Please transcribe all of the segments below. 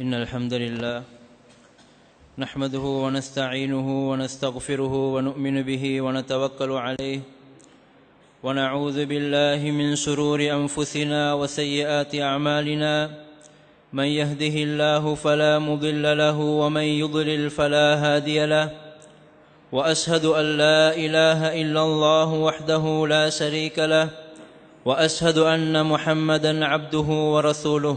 إن الحمد لله نحمده ونستعينه ونستغفره ونؤمن به ونتوكل عليه ونعوذ بالله من شرور أنفسنا وسيئات أعمالنا من يهده الله فلا مضل له ومن يضلل فلا هادي له وأشهد أن لا إله إلا الله وحده لا شريك له وأشهد أن محمدا عبده ورسوله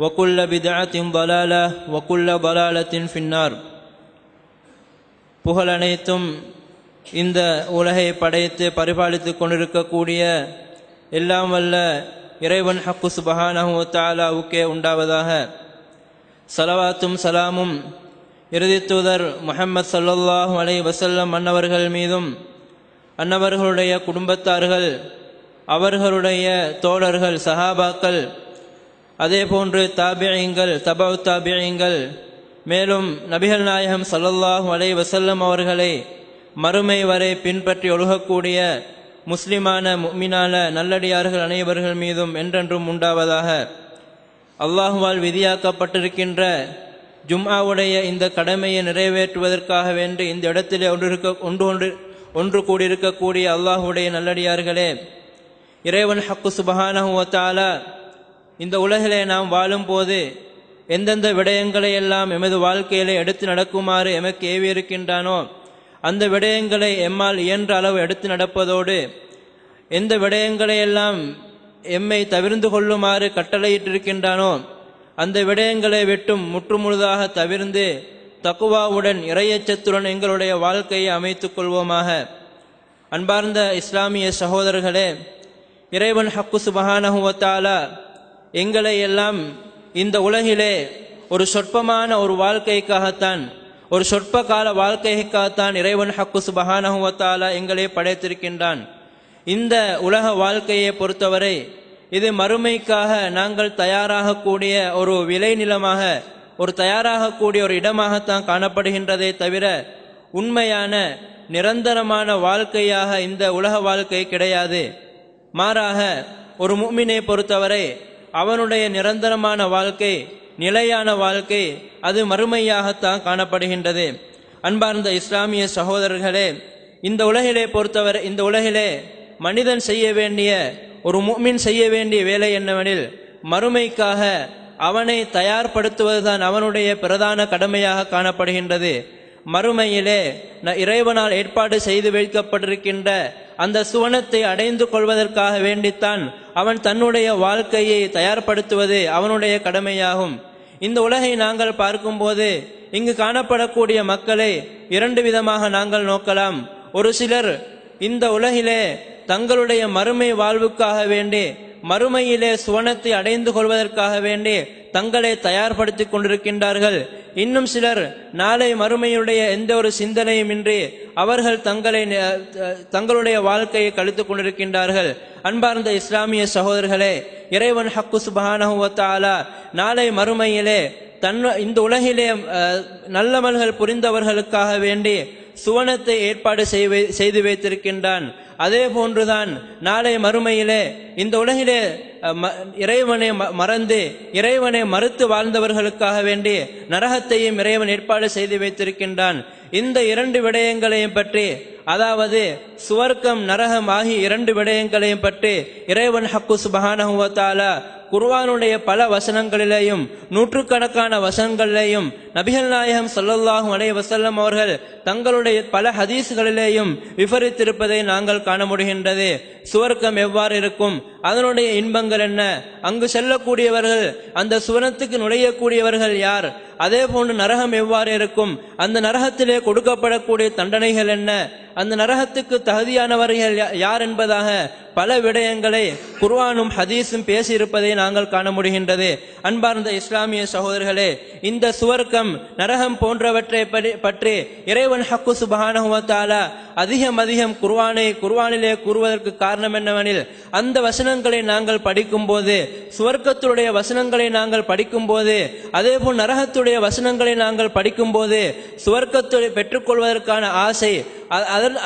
وكل بدعة ضلالة وكل ضلالة في النار புகழ் இந்த உலகை படைத்து பரிபாலித்து கொண்டிருக்கக்கூடிய எல்லாம் வல்ல இறைவன் ஹக்கு சுபஹானஹு தாலாவுக்கே உண்டாவதாக சலவாத்தும் சலாமும் இறுதி தூதர் முஹம்மத் சல்லாஹூ அலை வசல்லம் அன்னவர்கள் மீதும் அன்னவர்களுடைய குடும்பத்தார்கள் அவர்களுடைய தோழர்கள் சஹாபாக்கள் அதே போன்று தாபியங்கள் தபவ் தாபியங்கள் மேலும் நபிகள் நாயகம் சல்லல்லாஹு அலை வசல்லம் அவர்களை மறுமை வரை பின்பற்றி ஒழுகக்கூடிய முஸ்லிமான முமினான நல்லடியார்கள் அனைவர்கள் மீதும் என்றென்றும் உண்டாவதாக அல்லாஹுவால் விதியாக்கப்பட்டிருக்கின்ற ஜும்மாவுடைய இந்த கடமையை நிறைவேற்றுவதற்காக வேண்டி இந்த இடத்திலே ஒன்றிருக்க ஒன்று ஒன்று ஒன்று கூடியிருக்கக்கூடிய அல்லாஹுடைய நல்லடியார்களே இறைவன் ஹக்கு சுபஹானஹுவத்தாலா இந்த உலகிலே நாம் வாழும்போது எந்தெந்த விடயங்களை எல்லாம் எமது வாழ்க்கையிலே எடுத்து நடக்குமாறு எமக்கு ஏவியிருக்கின்றானோ அந்த விடயங்களை எம்மால் இயன்ற அளவு எடுத்து நடப்பதோடு எந்த விடயங்களை எல்லாம் எம்மை தவிர்ந்து கொள்ளுமாறு கட்டளையிட்டிருக்கின்றானோ அந்த விடயங்களை வெட்டும் முற்றுமுழுதாக தவிர்ந்து தக்குவாவுடன் இறையச்சத்துடன் எங்களுடைய வாழ்க்கையை அமைத்துக் கொள்வோமாக அன்பார்ந்த இஸ்லாமிய சகோதரர்களே இறைவன் ஹக்கு மகானகுவத்தாலா எங்களை எல்லாம் இந்த உலகிலே ஒரு சொற்பமான ஒரு வாழ்க்கைக்காகத்தான் ஒரு சொற்ப கால வாழ்க்கைக்காகத்தான் இறைவன் ஹக்கு சுபஹானஹுவத்தாலா எங்களை படைத்திருக்கின்றான் இந்த உலக வாழ்க்கையை பொறுத்தவரை இது மறுமைக்காக நாங்கள் தயாராகக்கூடிய ஒரு விளைநிலமாக ஒரு தயாராகக்கூடிய ஒரு இடமாகத்தான் காணப்படுகின்றதை தவிர உண்மையான நிரந்தரமான வாழ்க்கையாக இந்த உலக வாழ்க்கை கிடையாது மாறாக ஒரு முமினை பொறுத்தவரை அவனுடைய நிரந்தரமான வாழ்க்கை நிலையான வாழ்க்கை அது மறுமையாகத்தான் காணப்படுகின்றது அன்பார்ந்த இஸ்லாமிய சகோதரர்களே இந்த உலகிலே பொறுத்தவரை இந்த உலகிலே மனிதன் செய்ய வேண்டிய ஒரு முமின் செய்ய வேண்டிய வேலை என்னவெனில் மறுமைக்காக அவனை தயார்படுத்துவதுதான் அவனுடைய பிரதான கடமையாக காணப்படுகின்றது மறுமையிலே இறைவனால் ஏற்பாடு செய்து வைக்கப்பட்டிருக்கின்ற அந்த சுவனத்தை அடைந்து கொள்வதற்காக வேண்டித்தான் அவன் தன்னுடைய வாழ்க்கையை தயார்படுத்துவது அவனுடைய கடமையாகும் இந்த உலகை நாங்கள் பார்க்கும்போது இங்கு காணப்படக்கூடிய மக்களை இரண்டு விதமாக நாங்கள் நோக்கலாம் ஒரு சிலர் இந்த உலகிலே தங்களுடைய மறுமை வாழ்வுக்காக வேண்டி மறுமையிலே சுவனத்தை அடைந்து கொள்வதற்காக வேண்டி தங்களை தயார்படுத்திக் கொண்டிருக்கின்றார்கள் இன்னும் சிலர் நாளை மறுமையுடைய எந்த ஒரு சிந்தனையும் இன்றி அவர்கள் தங்களை தங்களுடைய வாழ்க்கையை கழித்துக் கொண்டிருக்கின்றார்கள் அன்பார்ந்த இஸ்லாமிய சகோதரர்களே இறைவன் ஹக்கு சுபானா நாளை மறுமையிலே தன் இந்த உலகிலே நல்லமல்கள் புரிந்தவர்களுக்காக வேண்டி சுவனத்தை ஏற்பாடு செய்து வைத்திருக்கின்றான் அதே போன்றுதான் நாளை மறுமையிலே இந்த உலகிலே இறைவனை மறந்து இறைவனை மறுத்து வாழ்ந்தவர்களுக்காக வேண்டி நரகத்தையும் இறைவன் ஏற்பாடு செய்து வைத்திருக்கின்றான் இந்த இரண்டு விடயங்களையும் பற்றி அதாவது சுவர்க்கம் நரகம் ஆகிய இரண்டு விடயங்களையும் பற்றி இறைவன் ஹக்குஸ் சுபஹானஹுவத்தாலா குர்வானுடைய பல வசனங்களிலேயும் நூற்றுக்கணக்கான வசனங்களிலேயும் நபிகள் நாயகம் சொல்லல்லாஹும் அலைய வசல்லம் அவர்கள் தங்களுடைய பல ஹதீசுகளிலேயும் விபரித்திருப்பதை நாங்கள் காண முடிகின்றது சுவர்க்கம் எவ்வாறு இருக்கும் அதனுடைய இன்பங்கள் என்ன அங்கு செல்லக்கூடியவர்கள் அந்த சுவனத்துக்கு நுழையக்கூடியவர்கள் யார் அதே போன்று நரகம் எவ்வாறு இருக்கும் அந்த நரகத்திலே கொடுக்கப்படக்கூடிய தண்டனைகள் என்ன அந்த நரகத்துக்கு தகுதியானவர்கள் யார் என்பதாக பல விடயங்களை குர்வானும் ஹதீஸும் பேசியிருப்பதை நாங்கள் காண முடிகின்றது அன்பார்ந்த இஸ்லாமிய சகோதரர்களே இந்த சுவர்க்கம் நரகம் போன்றவற்றை பற்றி இறைவன் ஹக்கு சுபானுவத்தாலா அதிகம் அதிகம் குர்வானை குர்வானிலே கூறுவதற்கு காரணம் என்னவெனில் அந்த வசனங்களை நாங்கள் படிக்கும் போது சுவர்க்கத்துடைய வசனங்களை நாங்கள் படிக்கும் போது அதேபோல் நரகத்துடைய வசனங்களை நாங்கள் படிக்கும் போது சுவர்க்கத்தை பெற்றுக்கொள்வதற்கான ஆசை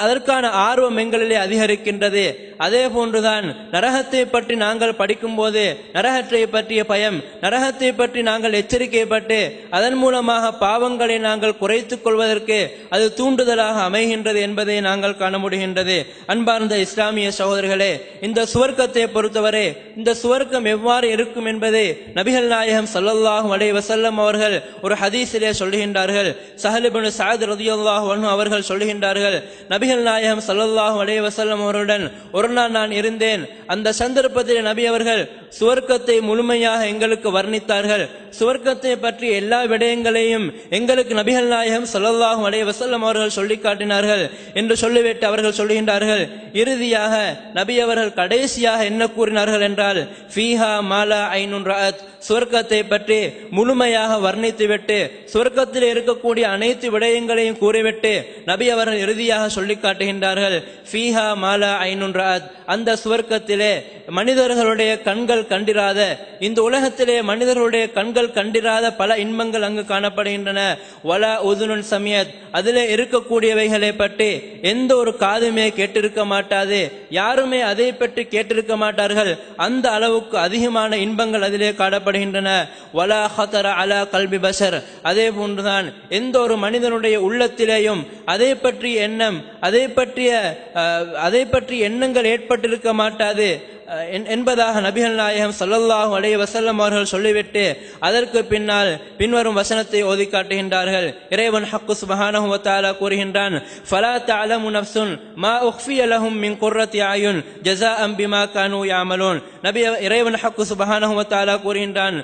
அதற்கான ஆர்வம் எங்களிலே அதிகரிக்கின்றது அதே போன்றுதான் நரகத்தை பற்றி நாங்கள் படிக்கும்போது நரகத்தை பற்றிய பயம் நரகத்தை பற்றி நாங்கள் எச்சரிக்கைப்பட்டு அதன் மூலமாக பாவங்களை நாங்கள் குறைத்துக் கொள்வதற்கு அது தூண்டுதலாக அமைகின்றது என்பதை நாங்கள் காண முடிகின்றது அன்பார்ந்த இஸ்லாமிய சகோதரர்களே இந்த சுவர்க்கத்தை பொறுத்தவரை இந்த சுவர்க்கம் எவ்வாறு இருக்கும் என்பதை நபிகள் நாயகம் சல்லல்லாஹும் அலை வசல்லம் அவர்கள் ஒரு ஹதீசிலே சொல்லுகின்றார்கள் சஹலிபனு சாத் ரதியுல்லாஹ் அவர்கள் சொல்லுகின்றார்கள் சொன்னார்கள் நபிகள் நாயகம் சல்லல்லாஹு அலே வசல்லம் அவருடன் ஒரு நாள் நான் இருந்தேன் அந்த சந்தர்ப்பத்தில் நபி அவர்கள் சுவர்க்கத்தை முழுமையாக எங்களுக்கு வர்ணித்தார்கள் சுவர்க்கத்தை பற்றி எல்லா விடயங்களையும் எங்களுக்கு நபிகள் நாயகம் சல்லல்லாஹு அலே வசல்லம் அவர்கள் சொல்லி காட்டினார்கள் என்று சொல்லிவிட்டு அவர்கள் சொல்லுகின்றார்கள் இறுதியாக நபி அவர்கள் கடைசியாக என்ன கூறினார்கள் என்றால் ஃபீஹா மாலா ஐநூன் சுவர்க்கத்தை பற்றி முழுமையாக வர்ணித்துவிட்டு சுவர்க்கத்தில் இருக்கக்கூடிய அனைத்து விடயங்களையும் கூறிவிட்டு நபி அவர்கள் இறுதியாக சொல்லி காட்டுகின்றார்கள் ஃபீஹா மாலா ஐநுன்ராத் அந்த சுவர்க்கத்திலே மனிதர்களுடைய கண்கள் கண்டிராத இந்த உலகத்திலே மனிதர்களுடைய கண்கள் கண்டிராத பல இன்பங்கள் அங்கு காணப்படுகின்றன வல உதுனுன் சமயத் அதிலே இருக்கக்கூடியவைகளை பற்றி எந்த ஒரு காதுமே கேட்டிருக்க மாட்டாது யாருமே அதை பற்றி கேட்டிருக்க மாட்டார்கள் அந்த அளவுக்கு அதிகமான இன்பங்கள் அதிலே காணப்படும் காணப்படுகின்றன வலா ஹத்தர அலா கல்வி பசர் அதே போன்றுதான் எந்த ஒரு மனிதனுடைய உள்ளத்திலேயும் அதை பற்றிய எண்ணம் அதை பற்றிய அதை பற்றிய எண்ணங்கள் ஏற்பட்டிருக்க மாட்டாது என்பதாக நபிகள் நாயகம் சல்லல்லாஹு அலைய வசல்லம் அவர்கள் சொல்லிவிட்டு அதற்கு பின்னால் பின்வரும் வசனத்தை ஓதி காட்டுகின்றார்கள் இறைவன் ஹக்கு சுபஹானஹுவத்தாலா கூறுகின்றான் ஃபலா தலமு நப்சுன் மா உஃபி அலஹும் மின் குர்ரத் யாயுன் ஜசா அம்பிமா கானு யாமலோன் நபி இறைவன் ஹக்குஸ் ஹக்கு சுபஹானஹுவத்தாலா கூறுகின்றான்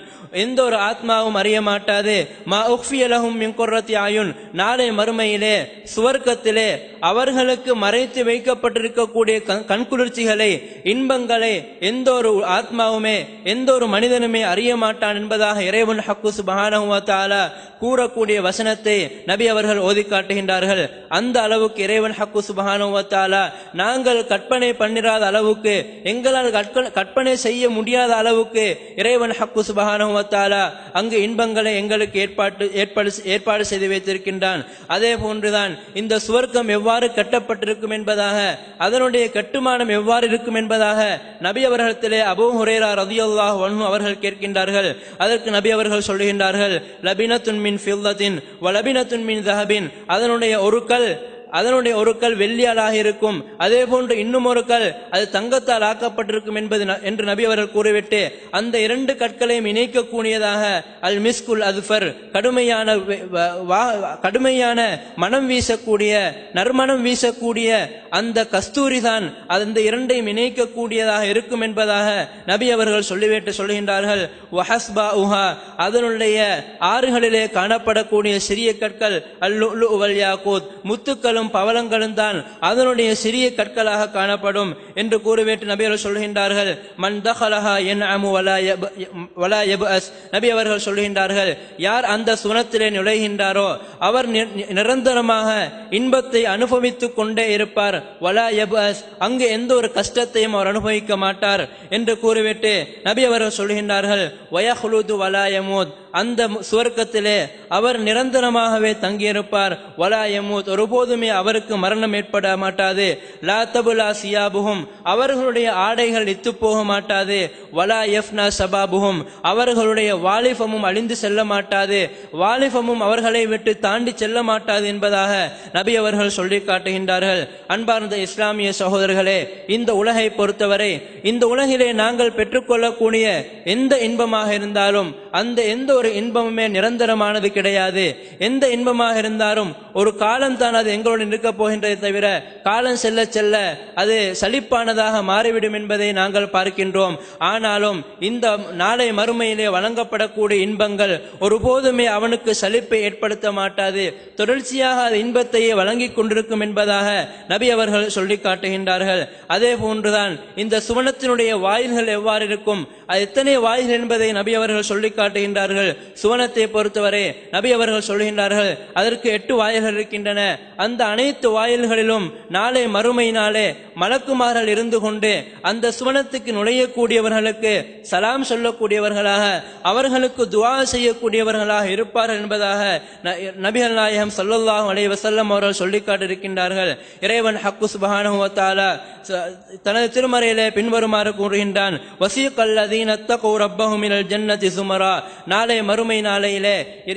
எந்த ஒரு ஆத்மாவும் அறிய மாட்டாது மா உஃபி அலஹும் மின் குர்ரத் யாயுன் நாளை மறுமையிலே சுவர்க்கத்திலே அவர்களுக்கு மறைத்து வைக்கப்பட்டிருக்கக்கூடிய கண் கண்குளிர்ச்சிகளை இன்பங்களை அல்லாஹே எந்த ஒரு ஆத்மாவுமே எந்த ஒரு மனிதனுமே அறிய மாட்டான் என்பதாக இறைவன் ஹக்கு சுபஹானுவத்தால கூறக்கூடிய வசனத்தை நபி அவர்கள் ஓதி காட்டுகின்றார்கள் அந்த அளவுக்கு இறைவன் ஹக்கு சுபஹானுவத்தால நாங்கள் கற்பனை பண்ணிராத அளவுக்கு எங்களால் கற்பனை செய்ய முடியாத அளவுக்கு இறைவன் ஹக்கு சுபஹானுவத்தால அங்கு இன்பங்களை எங்களுக்கு ஏற்பாட்டு ஏற்பாடு ஏற்பாடு செய்து வைத்திருக்கின்றான் அதே போன்றுதான் இந்த சுவர்க்கம் எவ்வாறு கட்டப்பட்டிருக்கும் என்பதாக அதனுடைய கட்டுமானம் எவ்வாறு இருக்கும் என்பதாக நபி அவர்களிடத்திலே அபு ஹுரேரா ரதியுல்லாஹ் வன்ஹு அவர்கள் கேட்கின்றார்கள் அதற்கு நபி அவர்கள் சொல்லுகின்றார்கள் லபினத்துன் மின் ஃபில்லத்தின் வலபினத்துன் மின் தஹபின் அதனுடைய ஒரு கல் அதனுடைய ஒரு கல் வெள்ளியாலாக இருக்கும் அதே போன்று இன்னும் ஒரு கல் அது தங்கத்தால் ஆக்கப்பட்டிருக்கும் என்பது என்று நபி அவர்கள் கூறிவிட்டு அந்த இரண்டு கற்களையும் இணைக்கக்கூடியதாக அல் மிஸ்குல் அதுஃபர் கடுமையான கடுமையான மனம் வீசக்கூடிய நறுமணம் வீசக்கூடிய அந்த கஸ்தூரி தான் அந்த இரண்டையும் இணைக்கக்கூடியதாக இருக்கும் என்பதாக நபி அவர்கள் சொல்லிவிட்டு சொல்கின்றார்கள் வஹஸ்பா உஹா அதனுடைய ஆறுகளிலே காணப்படக்கூடிய சிறிய கற்கள் அல்லு யாக்கூத் முத்துக்களும் கற்களும் பவளங்களும் தான் அதனுடைய சிறிய கற்களாக காணப்படும் என்று கூறுவேட்டு நபி அவர்கள் சொல்கின்றார்கள் மன் தஹலஹா என் அமு வலா எபு அஸ் நபி அவர்கள் சொல்கின்றார்கள் யார் அந்த சுனத்திலே நுழைகின்றாரோ அவர் நிரந்தரமாக இன்பத்தை அனுபவித்துக் கொண்டே இருப்பார் வலா எபு அஸ் அங்கு எந்த ஒரு கஷ்டத்தையும் அவர் அனுபவிக்க மாட்டார் என்று கூறிவிட்டு நபி அவர்கள் சொல்கின்றார்கள் வயஹுலுது எமூத் அந்த சுவர்க்கத்திலே அவர் நிரந்தரமாகவே தங்கியிருப்பார் வலா எமூத் ஒருபோதுமே அவருக்கு மரணம் ஏற்பட மாட்டாது லா தபுலா சியாபுகும் அவர்களுடைய ஆடைகள் நித்து போக மாட்டாது வலா எஃப்னா சபாபுகும் அவர்களுடைய வாலிபமும் அழிந்து செல்ல மாட்டாது வாலிபமும் அவர்களை விட்டு தாண்டி செல்ல மாட்டாது என்பதாக நபி அவர்கள் சொல்லி காட்டுகின்றார்கள் அன்பார்ந்த இஸ்லாமிய சகோதரர்களே இந்த உலகை பொறுத்தவரை இந்த உலகிலே நாங்கள் பெற்றுக்கொள்ளக்கூடிய எந்த இன்பமாக இருந்தாலும் அந்த எந்த ஒரு இன்பமுமே நிரந்தரமானது கிடையாது எந்த இன்பமாக இருந்தாலும் ஒரு காலம் தான் அது எங்களோடு இருக்கப் போகின்றதை தவிர காலம் செல்ல செல்ல அது சலிப்பானதாக மாறிவிடும் என்பதை நாங்கள் பார்க்கின்றோம் ஆனாலும் இந்த நாளை மறுமையிலே வழங்கப்படக்கூடிய இன்பங்கள் ஒருபோதுமே அவனுக்கு சலிப்பை ஏற்படுத்த மாட்டாது தொடர்ச்சியாக அது இன்பத்தையே வழங்கிக் கொண்டிருக்கும் என்பதாக நபி அவர்கள் சொல்லி காட்டுகின்றார்கள் அதே போன்றுதான் இந்த சுவன சுவனத்தினுடைய வாயில்கள் எவ்வாறு இருக்கும் அது எத்தனை வாயில்கள் என்பதை நபி அவர்கள் சொல்லி காட்டுகின்றார்கள் சுவனத்தை பொறுத்தவரை நபி அவர்கள் சொல்கின்றார்கள் அதற்கு எட்டு வாயில்கள் இருக்கின்றன அந்த அனைத்து வாயில்களிலும் நாளை மறுமை நாளே மலக்குமார்கள் இருந்து கொண்டு அந்த சுவனத்துக்கு நுழையக்கூடியவர்களுக்கு சலாம் சொல்லக்கூடியவர்களாக அவர்களுக்கு துவா செய்யக்கூடியவர்களாக இருப்பார்கள் என்பதாக நபிகள் நாயகம் சொல்லல்லாஹ் அலை வசல்லம் அவர்கள் சொல்லிக்காட்டிருக்கின்றார்கள் இறைவன் ஹக்கு சுபஹானுவத்தாலா தனது திருமறையிலே பின்வரும் பின்வருமாறு கூறுகின்றான் ஜன்னதி சுமரா நாளை மறுமை நாளையிலே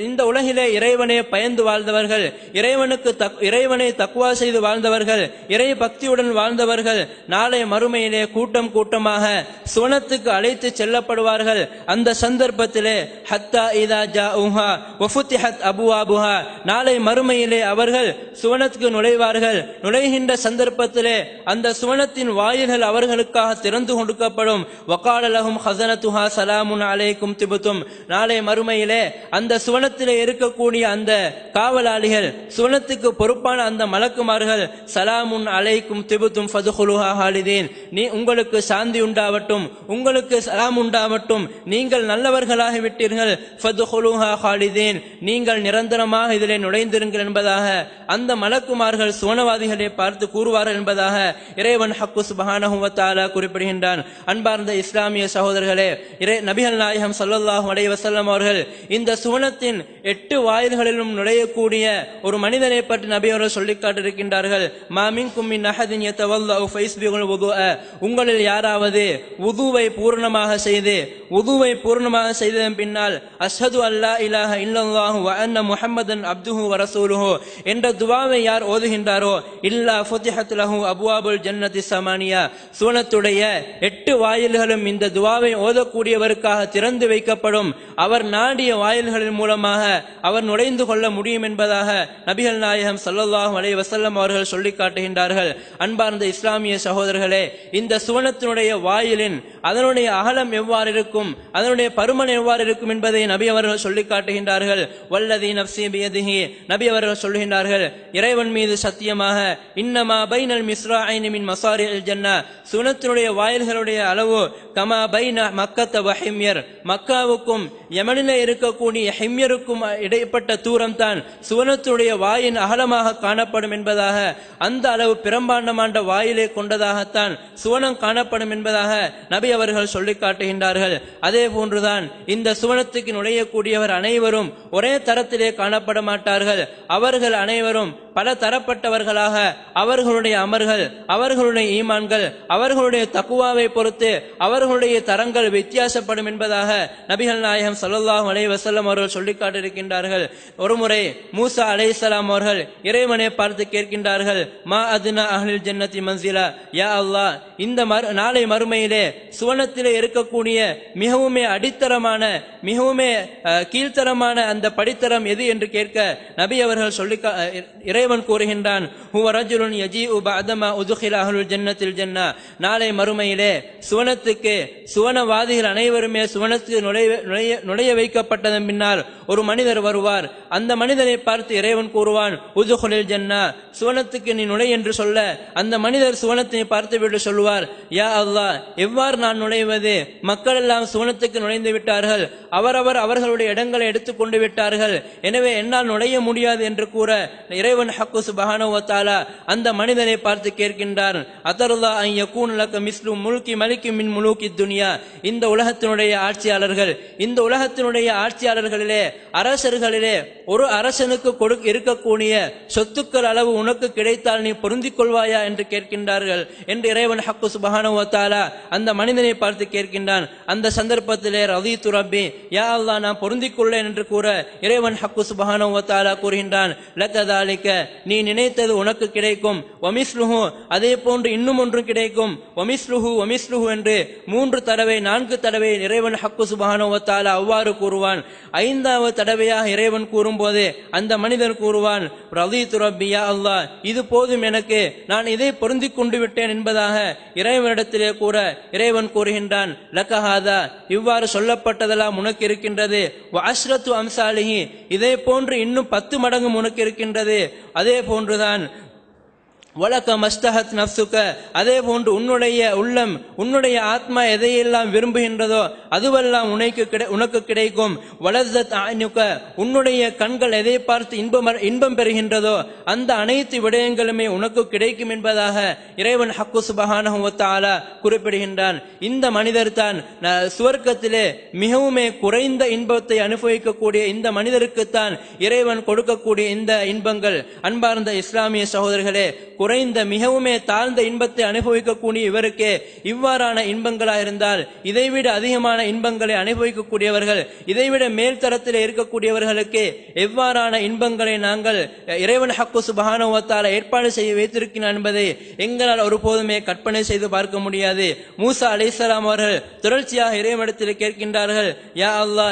இந்த உலகிலே இறைவனை பயந்து வாழ்ந்தவர்கள் இறைவனுக்கு இறைவனை தக்குவா செய்து வாழ்ந்தவர்கள் இறை பக்தியுடன் வாழ்ந்தவர்கள் நாளை மறுமையிலே கூட்டம் கூட்டமாக சுவனத்துக்கு அழைத்து செல்லப்படுவார்கள் அந்த சந்தர்ப்பத்திலே ஹத்தா இதா ஜா உஹா ஒஃபுத்திஹத் அபுவாபுஹா நாளை மறுமையிலே அவர்கள் சுவனத்துக்கு நுழைவார்கள் நுழைகின்ற சந்தர்ப்பத்திலே அந்த சுவனத்தின் வாயில்கள் அவர்களுக்காக திரு திறந்து கொடுக்கப்படும் வக்காலலகும் ஹசனத்துஹா சலாமுன் அலைக்கும் திபுத்தும் நாளை மறுமையிலே அந்த சுவனத்திலே இருக்கக்கூடிய அந்த காவலாளிகள் சுவனத்துக்கு பொறுப்பான அந்த மலக்குமார்கள் சலாமுன் அலைக்கும் திபுத்தும் ஃபதுஹுலுஹா ஹாலிதீன் நீ உங்களுக்கு சாந்தி உண்டாவட்டும் உங்களுக்கு சலாம் உண்டாவட்டும் நீங்கள் நல்லவர்களாகி விட்டீர்கள் ஃபதுஹுலுஹா ஹாலிதீன் நீங்கள் நிரந்தரமாக இதிலே நுழைந்திருங்கள் என்பதாக அந்த மலக்குமார்கள் சுவனவாதிகளை பார்த்து கூறுவார்கள் என்பதாக இறைவன் ஹக்கு சுபஹானஹுவத்தாலா குறிப்பிட வருகின்றான் அன்பார்ந்த இஸ்லாமிய சகோதரர்களே இறை நபிகள் நாயகம் சல்லல்லாஹும் அடைய வசல்லம் அவர்கள் இந்த சுவனத்தின் எட்டு வாயில்களிலும் நுழையக்கூடிய ஒரு மனிதனை பற்றி நபி அவர்கள் சொல்லிக் காட்டிருக்கின்றார்கள் மாமின் கும்மின் அஹதின் உங்களில் யாராவது உதுவை பூர்ணமாக செய்து உதுவை பூர்ணமாக செய்ததன் பின்னால் அஷது அல்லா இலாஹ இல்லல்லாஹு வ அன்ன முஹம்மதன் அப்துஹு வரசூலுஹு என்ற துவாவை யார் ஓதுகின்றாரோ இல்லா ஃபுதிஹத் லஹு அபுவாபுல் ஜன்னதி சமானியா சுவனத்துடைய எட்டு வாயில்களும் இந்த துவாவை ஓதக்கூடியவருக்காக திறந்து வைக்கப்படும் அவர் நாடிய வாயில்களின் மூலமாக அவர் நுழைந்து கொள்ள முடியும் என்பதாக நபிகள் நாயகம் சல்லல்லாஹும் அலை வசல்லம் அவர்கள் சொல்லி காட்டுகின்றார்கள் அன்பார்ந்த இஸ்லாமிய சகோதரர்களே இந்த சுவனத்தினுடைய வாயிலின் அதனுடைய அகலம் எவ்வாறு இருக்கும் அதனுடைய பருமன் எவ்வாறு இருக்கும் என்பதை நபி அவர்கள் சொல்லி காட்டுகின்றார்கள் வல்லதி நப்சி நபி அவர்கள் சொல்லுகின்றார்கள் இறைவன் மீது சத்தியமாக இன்னமா பைனல் மிஸ்ரா மின் மசாரி ஜன்னா சுனத்தினுடைய வாயில்களுடைய அளவு கமா பைனா மக்கத்த வஹிம்யர் மக்காவுக்கும் யமனில இருக்கக்கூடிய ஹிம்யருக்கும் இடைப்பட்ட தூரம் தான் சுவனத்துடைய வாயின் அகலமாக காணப்படும் என்பதாக அந்த அளவு பிரம்பாண்டமான வாயிலே கொண்டதாகத்தான் சுவனம் காணப்படும் என்பதாக நபி அவர்கள் சொல்லி காட்டுகின்றார்கள் அதே போன்றுதான் இந்த சுவனத்துக்கு நுழையக்கூடியவர் அனைவரும் ஒரே தரத்திலே காணப்பட மாட்டார்கள் அவர்கள் அனைவரும் பல தரப்பட்டவர்களாக அவர்களுடைய அமர்கள் அவர்களுடைய ஈமான்கள் அவர்களுடைய தக்குவாவை பொறுத்து அவர்களுடைய தரங்கள் வித்தியாசப்படும் என்பதாக நபிகள் நாயகம் சல்லாஹ் அலை வசல்லம் அவர்கள் சொல்லி காட்டிருக்கின்றார்கள் ஒருமுறை மூசா அலை இஸ்லாம் அவர்கள் இறைவனை பார்த்து கேட்கின்றார்கள் மா அதுனா அஹில் ஜன்னதி மன்சிலா யா அல்லா இந்த நாளை மறுமையிலே சுவனத்திலே இருக்கக்கூடிய மிகவுமே அடித்தரமான மிகவுமே கீழ்த்தரமான அந்த படித்தரம் எது என்று கேட்க நபி அவர்கள் சொல்லி இறை இறைவன் கூறுகின்றான் நாளை மறுமையிலே சுவனத்துக்கு சுவனவாதிகள் அனைவருமே சுவனத்துக்கு நுழைய நுழைய நுழைய வைக்கப்பட்டதன் பின்னால் ஒரு மனிதர் வருவார் அந்த மனிதனை பார்த்து இறைவன் கூறுவான் உதுகுலில் ஜன்னா சுவனத்துக்கு நீ நுழை என்று சொல்ல அந்த மனிதர் சுவனத்தை விட்டு சொல்லுவார் யா அல்லா எவ்வாறு நான் நுழைவது மக்கள் எல்லாம் சுவனத்துக்கு நுழைந்து விட்டார்கள் அவரவர் அவர்களுடைய இடங்களை எடுத்துக் கொண்டு விட்டார்கள் எனவே என்னால் நுழைய முடியாது என்று கூற இறைவன் ஹக்கு சுபஹானுவத்தாலா அந்த மனிதனை பார்த்து கேட்கின்றார் அதருல்லா ஐய யகூன் மிஸ்லு முழுக்கி மலிக்கு மின் முழுக்கி துனியா இந்த உலகத்தினுடைய ஆட்சியாளர்கள் இந்த உலகத்தினுடைய ஆட்சியாளர்களிலே அரசர்களிலே ஒரு அரசனுக்கு கொடு இருக்கக்கூடிய சொத்துக்கள் அளவு உனக்கு கிடைத்தால் நீ பொருந்திக் கொள்வாயா என்று கேட்கின்றார்கள் என்று இறைவன் ஹக்கு சுபஹானுவத்தாலா அந்த மனிதனை பார்த்து கேட்கின்றான் அந்த சந்தர்ப்பத்திலே ரவி துரபி யா அல்லா நான் பொருந்திக் கொள்ளேன் என்று கூற இறைவன் ஹக்கு சுபஹானுவத்தாலா கூறுகின்றான் லக்கதாலிக்க நீ நினைத்தது உனக்கு கிடைக்கும் ஒமிஸ்லுஹு அதே போன்று இன்னும் ஒன்றும் கிடைக்கும் ஒமிஸ்லுஹு ஒமிஸ்லுஹு என்று மூன்று தடவை நான்கு தடவை இறைவன் ஹக்கு சுபானோவத்தால் அவ்வாறு கூறுவான் ஐந்தாவது தடவையாக இறைவன் கூறும்போது அந்த மனிதன் கூறுவான் ரவி துரபியா அல்லா இது போதும் எனக்கு நான் இதை பொருந்தி கொண்டு விட்டேன் என்பதாக இறைவனிடத்திலே கூற இறைவன் கூறுகின்றான் லக்கஹாதா இவ்வாறு சொல்லப்பட்டதெல்லாம் உனக்கு இருக்கின்றது அம்சாலிஹி இதே போன்று இன்னும் பத்து மடங்கு உனக்கு இருக்கின்றது அதே போன்றுதான் வழக்க மஸ்தஹத் நப்சுக்க அதே போன்று உன்னுடைய உள்ளம் உன்னுடைய ஆத்மா எதையெல்லாம் விரும்புகின்றதோ அதுவெல்லாம் உனக்கு கிடை உனக்கு கிடைக்கும் வளர்த்த ஆணுக்க உன்னுடைய கண்கள் எதை பார்த்து இன்பம் இன்பம் பெறுகின்றதோ அந்த அனைத்து விடயங்களுமே உனக்கு கிடைக்கும் என்பதாக இறைவன் ஹக்கு சுபஹானஹுவத்தாலா குறிப்பிடுகின்றான் இந்த மனிதர் தான் சுவர்க்கத்திலே மிகவுமே குறைந்த இன்பத்தை அனுபவிக்கக்கூடிய இந்த மனிதருக்குத்தான் இறைவன் கொடுக்கக்கூடிய இந்த இன்பங்கள் அன்பார்ந்த இஸ்லாமிய சகோதரர்களே குறைந்த மிகவுமே தாழ்ந்த இன்பத்தை அனுபவிக்கக்கூடிய இவருக்கு இவ்வாறான இன்பங்களா இருந்தால் இதைவிட அதிகமான இன்பங்களை அனுபவிக்கக்கூடியவர்கள் இதைவிட மேல் தரத்தில் இருக்கக்கூடியவர்களுக்கு எவ்வாறான இன்பங்களை நாங்கள் இறைவன் ஹக்கு சுபகானுவத்தால் ஏற்பாடு செய்ய வைத்திருக்கிறான் என்பதை எங்களால் ஒருபோதுமே கற்பனை செய்து பார்க்க முடியாது மூசா அலிசலாம் அவர்கள் தொடர்ச்சியாக இறைவனத்தில் கேட்கின்றார்கள் யா அல்லா